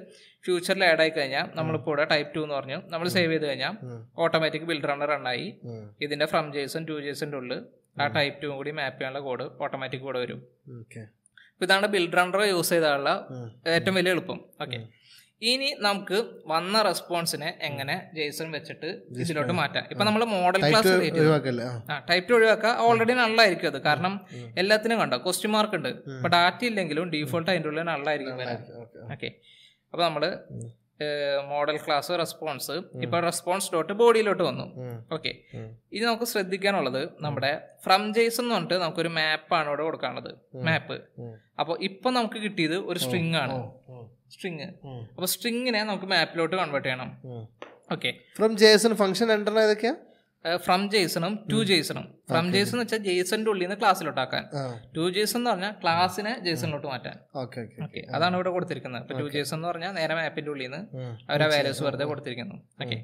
ഫ്യൂച്ചറിൽ ആഡ് ആയി കഴിഞ്ഞാൽ നമ്മളിപ്പോ ഇവിടെ ടൈപ്പ് ടു എന്ന് പറഞ്ഞു നമ്മൾ സേവ് ചെയ്ത് കഴിഞ്ഞാൽ ഓട്ടോമാറ്റിക് ബിൽഡ് റണ്ണർ റണ്ണായി ഇതിന്റെ ഫ്രം ജേസൺ ടു ജേസൻ്റെ ഉള്ളിൽ ആ ടൈപ്പ് ടു കൂടി മാപ്പ് ചെയ്യാനുള്ള കോഡ് ഓട്ടോമാറ്റിക് കൂടെ വരും അപ്പൊ ഇതാണ് ബിൽഡ് റണ്ണർ യൂസ് ചെയ്താലുള്ള ഏറ്റവും വലിയ എളുപ്പം ഓക്കെ ഇനി നമുക്ക് വന്ന റെസ്പോൺസിനെ എങ്ങനെ ജേസൺ വെച്ചിട്ട് ഇതിലോട്ട് മാറ്റാം ഇപ്പൊ നമ്മൾ മോഡൽ ക്ലാസ് ടൈപ്പ് ടു ഒഴിവാക്കുക ഓൾറെഡി നള്ളായിരിക്കും അത് കാരണം എല്ലാത്തിനും കണ്ടോ ക്വസ്റ്റ്യൻ മാർക്ക് ഉണ്ട് ഇപ്പൊ ഡാറ്റ ഇല്ലെങ്കിലും ഡീഫോൾട്ട് അതിൻ്റെ ഉള്ളിൽ നള്ളായിരിക്കും ഓക്കെ അപ്പോൾ നമ്മൾ മോഡൽ ക്ലാസ് റെസ്പോൺസ് ഇപ്പൊ റെസ്പോൺസ് ഡോട്ട് ബോഡിയിലോട്ട് വന്നു ഓക്കെ ഇനി നമുക്ക് ശ്രദ്ധിക്കാനുള്ളത് നമ്മുടെ ഫ്രം ജേസ് എന്ന് പറഞ്ഞിട്ട് നമുക്കൊരു മാപ്പാണ് ഇവിടെ കൊടുക്കാനുള്ളത് മാപ്പ് അപ്പോൾ ഇപ്പൊ നമുക്ക് കിട്ടിയത് ഒരു സ്ട്രിങ് ആണ് സ്ട്രിങ് അപ്പൊ സ്ട്രിങ്ങിനെ നമുക്ക് മാപ്പിലോട്ട് കൺവേർട്ട് ചെയ്യണം okay from JSON function enter ഏതൊക്കെയാ ഫ്രം ജെയ്സണും ടു ജെയ്സണും ഫ്രം ജെയ്സൺ എന്ന് വെച്ചാൽ ജെയ്സന്റെ ഉള്ളിൽ നിന്ന് ക്ലാസ്സിലോട്ട് ആക്കാൻ ടു ജെയ്സൺ എന്ന് പറഞ്ഞാൽ ക്ലാസ്സിനെ ജെയ്സണിലോട്ട് മാറ്റാൻ ഓക്കെ അതാണ് ഇവിടെ കൊടുത്തിരിക്കുന്നത് അപ്പൊ ടു ജെയ്സൺ എന്ന് പറഞ്ഞാൽ നേരെ മാപ്പിന്റെ ഉള്ളിൽ നിന്ന് അവരാ വാല്യൂസ് വെറുതെ കൊടുത്തിരിക്കുന്നു ഓക്കെ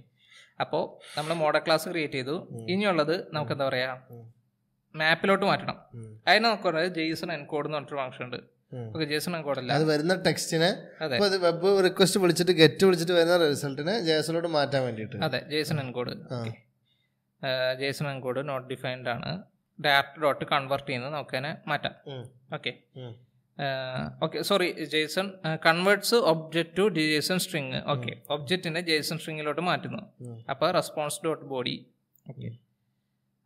അപ്പോ നമ്മൾ മോഡൽ ക്ലാസ് ക്രിയേറ്റ് ചെയ്തു ഇനിയുള്ളത് നമുക്ക് എന്താ പറയാ മാപ്പിലോട്ട് മാറ്റണം അതിന് നമുക്ക് ജെയ്സൺ എൻകോഡ് എന്ന് പറഞ്ഞൊരു ഫംഗ്ഷൻ ഉണ്ട് അത് വരുന്ന ടെക്സ്റ്റിനെ വെബ് റിക്വസ്റ്റ് വിളിച്ചിട്ട് ഗെറ്റ് വിളിച്ചിട്ട് വരുന്ന റിസൾട്ടിനെ ജേസനോട് മാറ്റാൻ വേണ്ടിയിട്ട് അതെ JSON encode JSON encode not defined ആണ് ഡയറക്റ്റ് ഡോട്ട് കൺവേർട്ട് ചെയ്യുന്നത് നമുക്കതിനെ മാറ്റാം okay okay sorry JSON converts object to JSON string okay ഒബ്ജക്റ്റിനെ ജേസൺ സ്ട്രിങ്ങിലോട്ട് മാറ്റുന്നു അപ്പോൾ റെസ്പോൺസ് ഡോട്ട് ബോഡി ഓക്കെ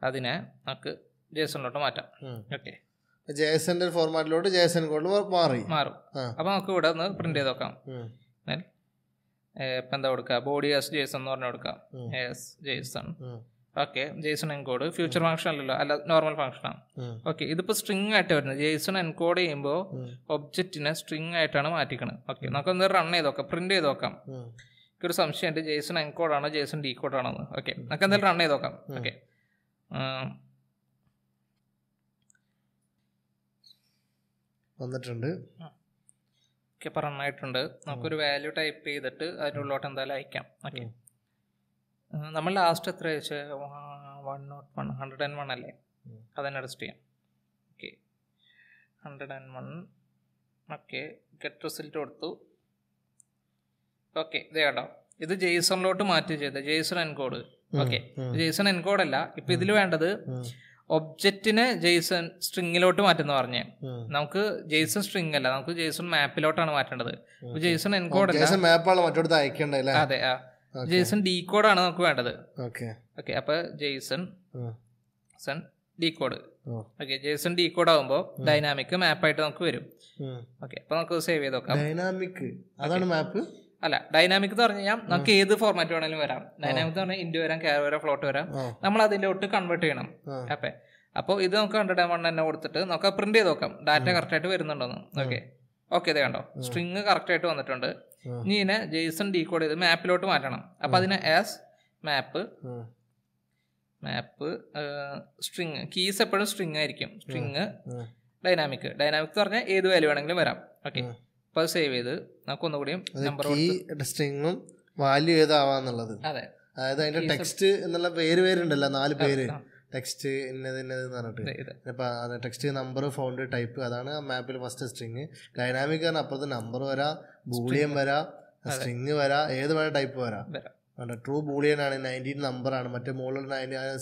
അതിനെ നമുക്ക് ജേസണിലോട്ട് മാറ്റാം ഓക്കെ ജേസന്റെ ഫോർമാറ്റിലോട്ട് ജേസൺ കോഡ് മാറി മാറും അപ്പോൾ നമുക്ക് ഇവിടെ ഒന്ന് പ്രിന്റ് ചെയ്ത് നോക്കാം ഇപ്പൊ എന്താ കൊടുക്കുക ബോഡി എസ് ജേസൺ എന്ന് പറഞ്ഞു കൊടുക്കാം as JSON okay JSON encode future function അല്ലല്ലോ അല്ല നോർമൽ ആണ് ഓക്കെ ഇതിപ്പോ സ്ട്രിങ് ആയിട്ട് വരുന്നത് ജെയ്സൺ എൻകോഡ് ചെയ്യുമ്പോൾ ഒബ്ജക്റ്റിനെ സ്ട്രിങ് ആയിട്ടാണ് മാറ്റിക്കണത് ഓക്കെ നമുക്കൊന്ന് റൺ ചെയ്ത് നോക്കാം പ്രിന്റ് ചെയ്ത് നോക്കാം എനിക്കൊരു സംശയമുണ്ട് ജെയ്സൺ ആണോ ജെയ്സൺ ഡി കോഡ് ആണോ ഓക്കെ നമുക്ക് എന്തായാലും റൺ ചെയ്ത് നോക്കാം ഓക്കെ വന്നിട്ടുണ്ട് ഓക്കെ ഇപ്പം റൺ ആയിട്ടുണ്ട് നമുക്കൊരു വാല്യൂ ടൈപ്പ് ചെയ്തിട്ട് അതിനുള്ളിലോട്ട് എന്തായാലും അയക്കാം ഓക്കെ നമ്മൾ ലാസ്റ്റ് എത്ര വെച്ച് one not one hundred and one അല്ലേ അതന്നെ അഡ്ജസ്റ്റ് ചെയ്യാം okay hundred and one okay get result കൊടുത്തു ഓക്കെ ഇതേ കേട്ടോ ഇത് ജെയ്സണിലോട്ട് മാറ്റി ചെയ്ത JSON encode okay JSON encode അല്ല ഇപ്പൊ ഇതിൽ വേണ്ടത് ഒബ്ജക്റ്റിനെ ജെയ്സൺ സ്ട്രിങ്ങിലോട്ട് മാറ്റുന്ന പറഞ്ഞേ നമുക്ക് ജെയ്സൺ സ്ട്രിങ് അല്ല നമുക്ക് ജെയ്സൺ മാപ്പിലോട്ടാണ് മാറ്റേണ്ടത് ജെയ്സൺ എൻകോഡ് അല്ല മാപ്പാണ് അതെ ആ ജെയ്സൺ ഡി കോഡാണ് നമുക്ക് വേണ്ടത് ഓക്കെ അപ്പൊ ജെയ്സൺ സൺ decode okay JSON decode ആകുമ്പോൾ ഡൈനാമിക് ആയിട്ട് നമുക്ക് വരും ഓക്കെ അപ്പൊ നമുക്ക് സേവ് ചെയ്ത് നോക്കാം ഡൈനാമിക് അതാണ് മാപ്പ് അല്ല ഡൈനാമിക് എന്ന് പറഞ്ഞു കഴിഞ്ഞാൽ നമുക്ക് ഏത് ഫോർമാറ്റ് വേണേലും വരാം ഡൈനാമിക് എന്ന് പറഞ്ഞാൽ ഇൻഡു വരാം കെയർ വരാം ഫ്ലോട്ട് വരാം നമ്മൾ അതിന്റെ ഒട്ട് കൺവേർട്ട് ചെയ്യണം അപ്പൊ അപ്പോൾ ഇത് നമുക്ക് ഹൺഡ്രഡ് എം വൺ തന്നെ കൊടുത്തിട്ട് നമുക്ക് പ്രിന്റ് ചെയ്ത് നോക്കാം ഡാറ്റ ആയിട്ട് വരുന്നുണ്ടോന്ന് ഓക്കെ ഓക്കെ ഇത് കണ്ടോ സ്ട്രിങ് ആയിട്ട് വന്നിട്ടുണ്ട് ഇനി ഇതിനെ ജെയ്സൺ ഡീകോഡ് ചെയ്ത് മാപ്പിലോട്ട് മാറ്റണം അപ്പൊ അതിനെ as map map string keys എപ്പോഴും സ്ട്രിങ് ആയിരിക്കും സ്ട്രിങ് ഡൈനാമിക് ഡൈനാമിക് എന്ന് പറഞ്ഞാൽ ഏത് വാല്യൂ വേണമെങ്കിലും വരാം ഓക്കെ അപ്പൊ അത് സേവ് ചെയ്ത് നമുക്ക് ഒന്നുകൂടിയും നമ്പർ സ്ട്രിങ്ങും വാല്യൂ ഏതാവാന്നുള്ളത് അതെ അതായത് അതിന്റെ ടെക്സ്റ്റ് എന്നുള്ള പേര് പേരുണ്ടല്ലോ നാല് പേര് ടെക്സ്റ്റ് ഇന്നത് ഇന്നത് എന്ന് പറഞ്ഞിട്ട് അപ്പം ടെക്സ്റ്റ് നമ്പർ ഫോണ്ട് ടൈപ്പ് അതാണ് മാപ്പിൽ ഫസ്റ്റ് സ്ട്രിങ് ഡൈനാമിക് ആണ് അപ്പുറത്ത് നമ്പർ വരാ ബൂളിയൻ വരാ സ്ട്രിങ് വരാ ഏത് വേണം ടൈപ്പ് വരാം ട്രൂ ബൂളിയൻ ആണ് നയൻറ്റീൻ നമ്പർ ആണ് മറ്റേ മുകളിൽ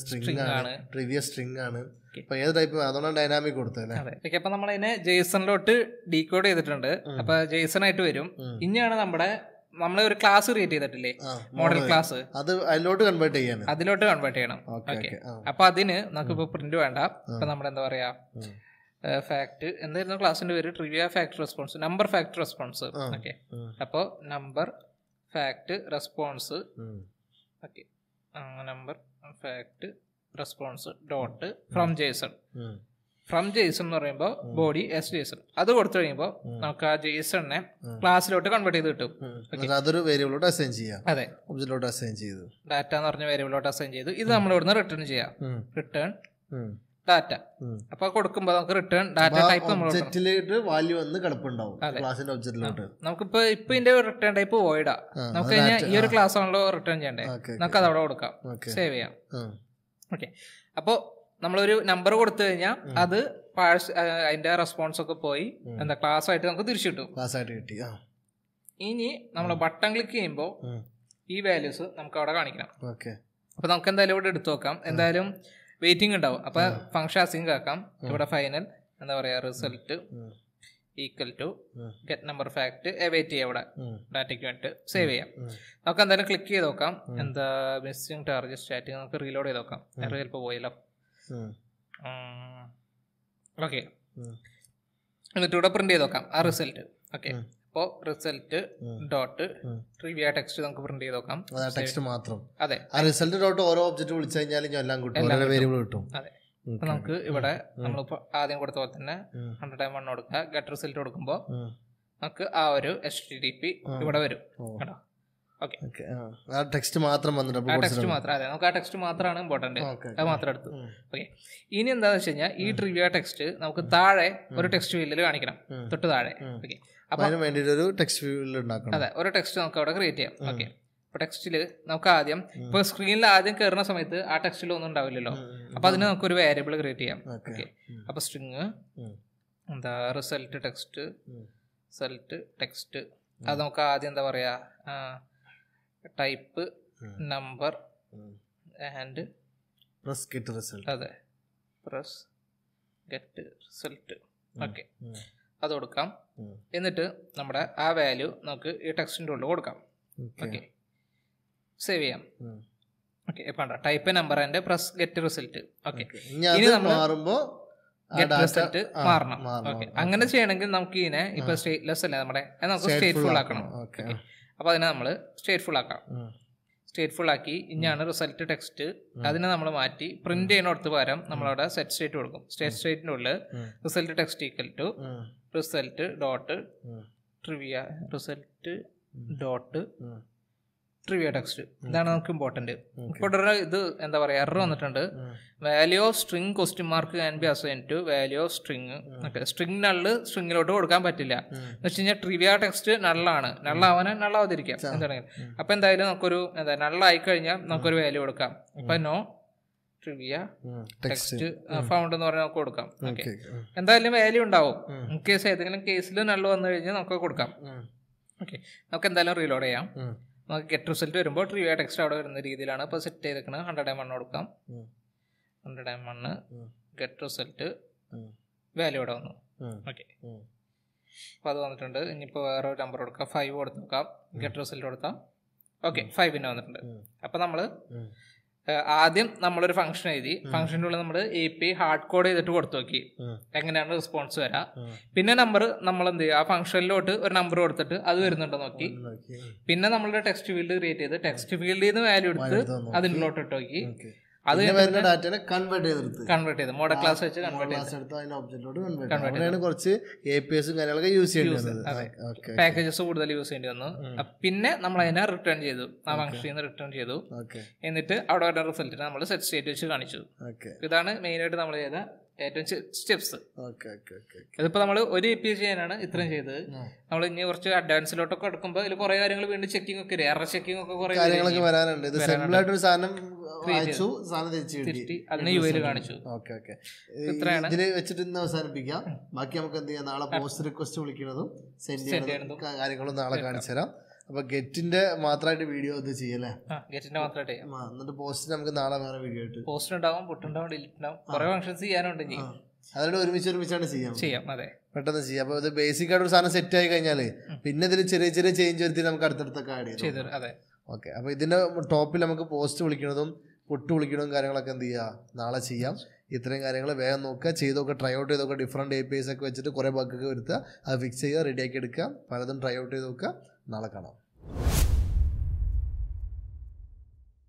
സ്ട്രിങ് ആണ് പ്രീവിയസ് സ്ട്രിങ് ആണ് അപ്പൊ ഏത് ടൈപ്പ് അതുകൊണ്ടാണ് ഡൈനാമിക് കൊടുത്തത് അല്ലേ നമ്മൾ നമ്മളതിനെ ജേസണിലോട്ട് ഡീകോഡ് ചെയ്തിട്ടുണ്ട് അപ്പൊ ജേസൺ ആയിട്ട് വരും ഇനിയാണ് നമ്മുടെ നമ്മൾ ഒരു ക്ലാസ് ക്രിയേറ്റ് ചെയ്തിട്ടില്ലേ മോഡൽ ക്ലാസ് അത് അതിലോട്ട് കൺവേർട്ട് ചെയ്യണം അതിലോട്ട് കൺവേർട്ട് ചെയ്യണം ഓക്കെ അപ്പൊ അതിന് നമുക്കിപ്പോ പ്രിന്റ് വേണ്ട ഇപ്പൊ നമ്മൾ എന്താ പറയാ ഫാക്ട് എന്തായിരുന്നു ക്ലാസിന്റെ പേര് trivia fact response number fact response okay അപ്പോൾ number fact response okay number fact response dot from JSON from JSON എന്ന് പറയുമ്പോൾ ബോഡി എസ് ജെയ്സൺ അത് കൊടുത്തു കഴിയുമ്പോൾ നമുക്ക് ആ ജെയ്സണിനെ ക്ലാസ്സിലോട്ട് കൺവേർട്ട് ചെയ്ത് കിട്ടും അതൊരു വേരിയബിളോട്ട് അസൈൻ ചെയ്യാം അതെ ഒബ്ജക്റ്റിലോട്ട് അസൈൻ ചെയ്തു ഡാറ്റ എന്ന് പറഞ്ഞ വേരിയബിളോട്ട് അസൈൻ ചെയ്തു ഇത് നമ്മൾ ഇവിടുന്ന് റിട്ടേൺ ചെയ്യാം റിട്ടേൺ ഡാറ്റ അപ്പൊ കൊടുക്കുമ്പോ നമുക്ക് റിട്ടേൺ ഡാറ്റ ടൈപ്പ് ഒബ്ജക്റ്റിലോട്ട് വാല്യൂ വന്ന് കിടപ്പുണ്ടാവും ഒബ്ജക്റ്റിലോട്ട് നമുക്കിപ്പോ ഇപ്പൊ ഇതിന്റെ റിട്ടേൺ ടൈപ്പ് വോയിഡാ നമുക്ക് കഴിഞ്ഞാൽ ഈ ഒരു ക്ലാസ് ആണല്ലോ റിട്ടേൺ ചെയ്യണ്ടേ നമുക്ക് അതവിടെ കൊടുക്കാം സേവ് ചെയ്യാം ഓക്കെ അപ്പോൾ നമ്മളൊരു നമ്പർ കൊടുത്തു കഴിഞ്ഞാൽ അത് പാഴ്സ് അതിന്റെ റെസ്പോൺസ് ഒക്കെ പോയി എന്താ ക്ലാസ് ആയിട്ട് നമുക്ക് തിരിച്ചു കിട്ടും ക്ലാസ് ആയിട്ട് കിട്ടി ഇനി നമ്മൾ ബട്ടൺ ക്ലിക്ക് ചെയ്യുമ്പോൾ ഈ വാല്യൂസ് നമുക്ക് അവിടെ കാണിക്കണം ഓക്കെ അപ്പൊ നമുക്ക് എന്തായാലും ഇവിടെ എടുത്തു നോക്കാം എന്തായാലും വെയിറ്റിംഗ് ഉണ്ടാവും അപ്പൊ ഫംഗ്ഷൻ അസിങ് ആക്കാം ഇവിടെ ഫൈനൽ എന്താ പറയാ result equal to get number fact wait ചെയ്യാം ഇവിടെ ഡാറ്റയ്ക്ക് വേണ്ടിട്ട് സേവ് ചെയ്യാം നമുക്ക് എന്തായാലും ക്ലിക്ക് ചെയ്ത് നോക്കാം എന്താ മിസ്സിംഗ് ടാർജറ്റ് സ്റ്റാറ്റിംഗ് നമുക്ക് റീലോഡ് ചെയ്ത് നോക്കാം ചിലപ്പോൾ പോയല്ലോ ഓക്കെ എന്നിട്ട് ഇവിടെ പ്രിന്റ് ചെയ്ത് നോക്കാം ആ റിസൾട്ട് ഓക്കെ അപ്പോൾ റിസൾട്ട് ഡോട്ട് ട്രിവിയ ടെക്സ്റ്റ് നമുക്ക് പ്രിന്റ് ചെയ്ത് നോക്കാം ടെക്സ്റ്റ് മാത്രം അതെ ആ റിസൾട്ട് ഡോട്ട് ഓരോ ഒബ്ജക്റ്റ് വിളിച്ചു കഴിഞ്ഞാലും എല്ലാം കിട്ടും വേരിയബിൾ കിട്ടും അതെ അപ്പൊ നമുക്ക് ഇവിടെ നമ്മളിപ്പോ ആദ്യം കൊടുത്ത പോലെ തന്നെ ഹൺഡ്രഡ് ആൻഡ് വൺ കൊടുക്കുക ഗെറ്റ് റിസൾട്ട് കൊടുക്കുമ്പോൾ നമുക്ക് ആ ഒരു എച്ച് ടി ഡി പി ഇവിടെ വരും കേട്ടോ ആ ടെക്സ്റ്റ് മാത്രം വന്നിട്ട് ആ ടെക്സ്റ്റ് മാത്രം അതെ നമുക്ക് ടെക്സ്റ്റ് മാത്രമാണ് ഇമ്പോർട്ടന്റ് അത് മാത്രം എടുത്തു ഓക്കെ ഇനി എന്താണെന്ന് വെച്ച് കഴിഞ്ഞാൽ ഈ ട്രിവ്യ ടെക്സ്റ്റ് നമുക്ക് താഴെ ഒരു ടെക്സ്റ്റ് ഫീൽഡിൽ കാണിക്കണം തൊട്ട് താഴെ ഓക്കെ അപ്പോൾ അതിന് വേണ്ടിയിട്ട് ഒരു ടെക്സ്റ്റ് ഫീൽഡ് ഉണ്ടാക്കണം അതെ ഒരു ടെക്സ്റ്റ് നമുക്ക് അവിടെ ക്രിയേറ്റ് ചെയ്യാം ഓക്കെ ഇപ്പോൾ ടെക്സ്റ്റിൽ നമുക്ക് ആദ്യം ഇപ്പോൾ സ്ക്രീനിൽ ആദ്യം കയറുന്ന സമയത്ത് ആ ടെക്സ്റ്റിൽ ഒന്നും ഉണ്ടാവില്ലല്ലോ അപ്പോൾ അതിന് ഒരു വേരിയബിൾ ക്രിയേറ്റ് ചെയ്യാം ഓക്കെ അപ്പോൾ സ്ട്രിങ് എന്താ റിസൾട്ട് ടെക്സ്റ്റ് റിസൾട്ട് ടെക്സ്റ്റ് അത് നമുക്ക് ആദ്യം എന്താ പറയുക type number and press get result അതെ പ്രസ് ഗെറ്റ് റിസൾട്ട് ഓക്കെ അത് കൊടുക്കാം എന്നിട്ട് നമ്മുടെ ആ വാല്യൂ നമുക്ക് ഈ ടെക്സ്റ്റിൻ്റെ ഉള്ളിൽ കൊടുക്കാം ഓക്കെ സേവ് ചെയ്യാം ഓക്കെ ഇപ്പം type number and press get result okay ഇനി നമ്മൾ മാറുമ്പോൾ മാറണം ഓക്കെ അങ്ങനെ ചെയ്യണമെങ്കിൽ നമുക്ക് ഇതിനെ ഇപ്പൊ സ്റ്റേറ്റ്ലെസ് അല്ലേ നമ്മുടെ നമുക്ക് ഫുൾ ആക്കണം ഓക്കെ അപ്പോൾ അതിനെ നമ്മൾ ഫുൾ ആക്കാം ഫുൾ ആക്കി ഇനിയാണ് റിസൾട്ട് ടെക്സ്റ്റ് അതിനെ നമ്മൾ മാറ്റി പ്രിന്റ് ചെയ്യുന്നിടത്ത് പകരം നമ്മളവിടെ സെറ്റ് സ്റ്റേറ്റ് കൊടുക്കും സ്റ്റേറ്റ് സ്റ്റേറ്റിൻ്റെ ഉള്ളിൽ result text equal to result dot trivia result dot trivia text ഇതാണ് നമുക്ക് ഇമ്പോർട്ടന്റ് ഇപ്പോൾ ഇത് എന്താ പറയുക എറർ വന്നിട്ടുണ്ട് value of string question mark can be assign to value of string okay string null സ്ട്രിങ്ങിലോട്ട് കൊടുക്കാൻ പറ്റില്ല എന്ന് വെച്ച് കഴിഞ്ഞാൽ ട്രിവിയ ടെക്സ്റ്റ് നള്ളാണ് നള്ളാവാൻ നള്ളാവാതിരിക്കാം എന്താണ് അപ്പൊ എന്തായാലും നമുക്കൊരു എന്താ നള്ളായി കഴിഞ്ഞാൽ നമുക്കൊരു വാല്യൂ കൊടുക്കാം അപ്പൊ നോ ട്രിവിയ ടെക്സ്റ്റ് ഫൗണ്ട് എന്ന് പറഞ്ഞാൽ നമുക്ക് കൊടുക്കാം ഓക്കെ എന്തായാലും വാല്യൂ ഉണ്ടാവും കേസ് ഏതെങ്കിലും കേസിൽ നള്ള് വന്നു കഴിഞ്ഞാൽ നമുക്ക് കൊടുക്കാം ഓക്കെ നമുക്ക് എന്തായാലും റീലോഡ് ചെയ്യാം നമുക്ക് ഗെറ്റ് റിസൾട്ട് വരുമ്പോൾ ട്രിവിയ ടെക്സ്റ്റ് അവിടെ വരുന്ന രീതിയിലാണ് അപ്പോൾ സെറ്റ് ചെയ്തേക്കണ ഹൺഡ്രഡ് എം വണ്ണ് കൊടുക്കാം hundred and one get result value ഇവിടെ വന്നു ഓക്കെ അപ്പോൾ അത് വന്നിട്ടുണ്ട് ഇനിയിപ്പോൾ വേറെ ഒരു നമ്പർ കൊടുക്കാം ഫൈവ് കൊടുത്ത് നോക്കാം ഗെറ്റ് റിസൾട്ട് കൊടുത്താൽ ഓക്കെ ഫൈവിന് വന്നിട്ടുണ്ട് അപ്പോൾ നമ്മൾ ആദ്യം നമ്മളൊരു ഫംഗ്ഷൻ എഴുതി ഫംഗ്ഷൻ്റെ ഉള്ളിൽ നമ്മൾ എ പി ഹാർഡ് കോഡ് ചെയ്തിട്ട് കൊടുത്തു നോക്കി എങ്ങനെയാണ് റെസ്പോൺസ് വരാ പിന്നെ നമ്പർ നമ്മൾ എന്ത് ചെയ്യുക ആ ഫംഗ്ഷനിലോട്ട് ഒരു നമ്പർ കൊടുത്തിട്ട് അത് വരുന്നുണ്ടോ നോക്കി പിന്നെ നമ്മളുടെ ടെക്സ്റ്റ് ഫീൽഡ് ക്രിയേറ്റ് ചെയ്ത് ടെക്സ്റ്റ് ഫീൽഡിൽ നിന്ന് വാല്യൂ എടുത്ത് അതിലോട്ട് ഇട്ട് നോക്കി അത് ഡാറ്റനെ കൺവേർട്ട് ചെയ്തെടുത്ത് കൺവേർട്ട് ചെയ്ത് മോഡൽ ക്ലാസ് വെച്ച് കൺവേർട്ട് ചെയ്ത് എടുത്ത് അതിന്റെ ഒബ്ജക്റ്റിലോട്ട് കൺവേർട്ട് അങ്ങനെയാണ് കുറച്ച് എ പി എസും കാര്യങ്ങളൊക്കെ യൂസ് ചെയ്യേണ്ടത് പാക്കേജസ് കൂടുതൽ യൂസ് ചെയ്യേണ്ടി വന്നു പിന്നെ നമ്മൾ അതിനെ റിട്ടേൺ ചെയ്തു ആ ഫംഗ്ഷനിൽ നിന്ന് റിട്ടേൺ ചെയ്തു എന്നിട്ട് അവിടെ വരുന്ന റിസൾട്ടിനെ നമ്മൾ സെറ്റ് സ്റ്റേറ്റ് വെച്ച് കാണിച്ചു ഇതാണ് മെയിൻ ആയിട്ട് നമ്മൾ ചെയ്ത ഏറ്റവും സ്റ്റെപ്സ് അതിപ്പോ നമ്മൾ ഒരു എപ്പിസോഡ് ചെയ്യാനാണ് ഇത്രയും ചെയ്തത് നമ്മൾ ഇനി കുറച്ച് അഡ്വാൻസിലോട്ടൊക്കെ എടുക്കുമ്പോൾ ഇതിൽ കുറെ കാര്യങ്ങൾ വീണ്ടും ചെക്കിംഗ് ഒക്കെ എറർ ചെക്കിംഗ് ഒക്കെ കുറെ കാര്യങ്ങളൊക്കെ വരാനുണ്ട് ഇത് സിമ്പിൾ ആയിട്ട് ഒരു സാധനം വായിച്ചു സാധനം തിരിച്ചു അതിന് യുവയിൽ കാണിച്ചു ഓക്കെ ഓക്കെ ഇത്രയാണ് ഇതിൽ വെച്ചിട്ട് ഇന്ന് അവസാനിപ്പിക്കാം ബാക്കി നമുക്ക് എന്ത് ചെയ്യാം നാളെ പോസ്റ്റ് റിക്വസ്റ്റ് വിളിക്കുന്നതും സെൻഡ് ചെയ്യുന്നതും കാര്യങ്ങളും നാളെ കാണിച്ചു തരാം അപ്പൊ ഗെറ്റിന്റെ മാത്രമായിട്ട് വീഡിയോ അത് ചെയ്യല്ലേ ഗെറ്റിന്റെ മാത്രമായിട്ട് എന്നിട്ട് പോസ്റ്റ് നമുക്ക് നാളെ വേറെ വീഡിയോ ആയിട്ട് പോസ്റ്റ് ഉണ്ടാവും പുട്ടുണ്ടാവും ഡിലിറ്റ് ഉണ്ടാവും കുറെ ഫംഗ്ഷൻസ് ചെയ്യാനുണ്ട് അതായത് ഒരുമിച്ച് ഒരുമിച്ചാണ് ചെയ്യാം ചെയ്യാം അതെ പെട്ടെന്ന് ചെയ്യാം അപ്പൊ ഇത് ബേസിക് ആയിട്ട് ഒരു സാധനം സെറ്റ് ആയി കഴിഞ്ഞാൽ പിന്നെ ഇതിൽ ചെറിയ ചെറിയ ചേഞ്ച് വരുത്തി നമുക്ക് അടുത്തടുത്തൊക്കെ ആഡ് ചെയ്തു അതെ ഓക്കെ അപ്പൊ ഇതിന്റെ ടോപ്പിൽ നമുക്ക് പോസ്റ്റ് വിളിക്കണതും പൊട്ട് വിളിക്കണതും കാര്യങ്ങളൊക്കെ എന്ത് ചെയ്യാം നാളെ ചെയ്യാം ഇത്രയും കാര്യങ്ങൾ വേഗം നോക്കുക നോക്കുക ട്രൈ ഔട്ട് നോക്കുക ഡിഫറെൻറ്റ് എ പി എസ് ഒക്കെ വെച്ചിട്ട് കുറേ ബഗ്ഗൊക്കെ വരുത്തുക അത് ഫിക്സ് ചെയ്യുക റെഡിയാക്കി എടുക്കുക പലതും ട്രൈ ഔട്ട് ചെയ്ത് നോക്കുക നാളെ കാണാം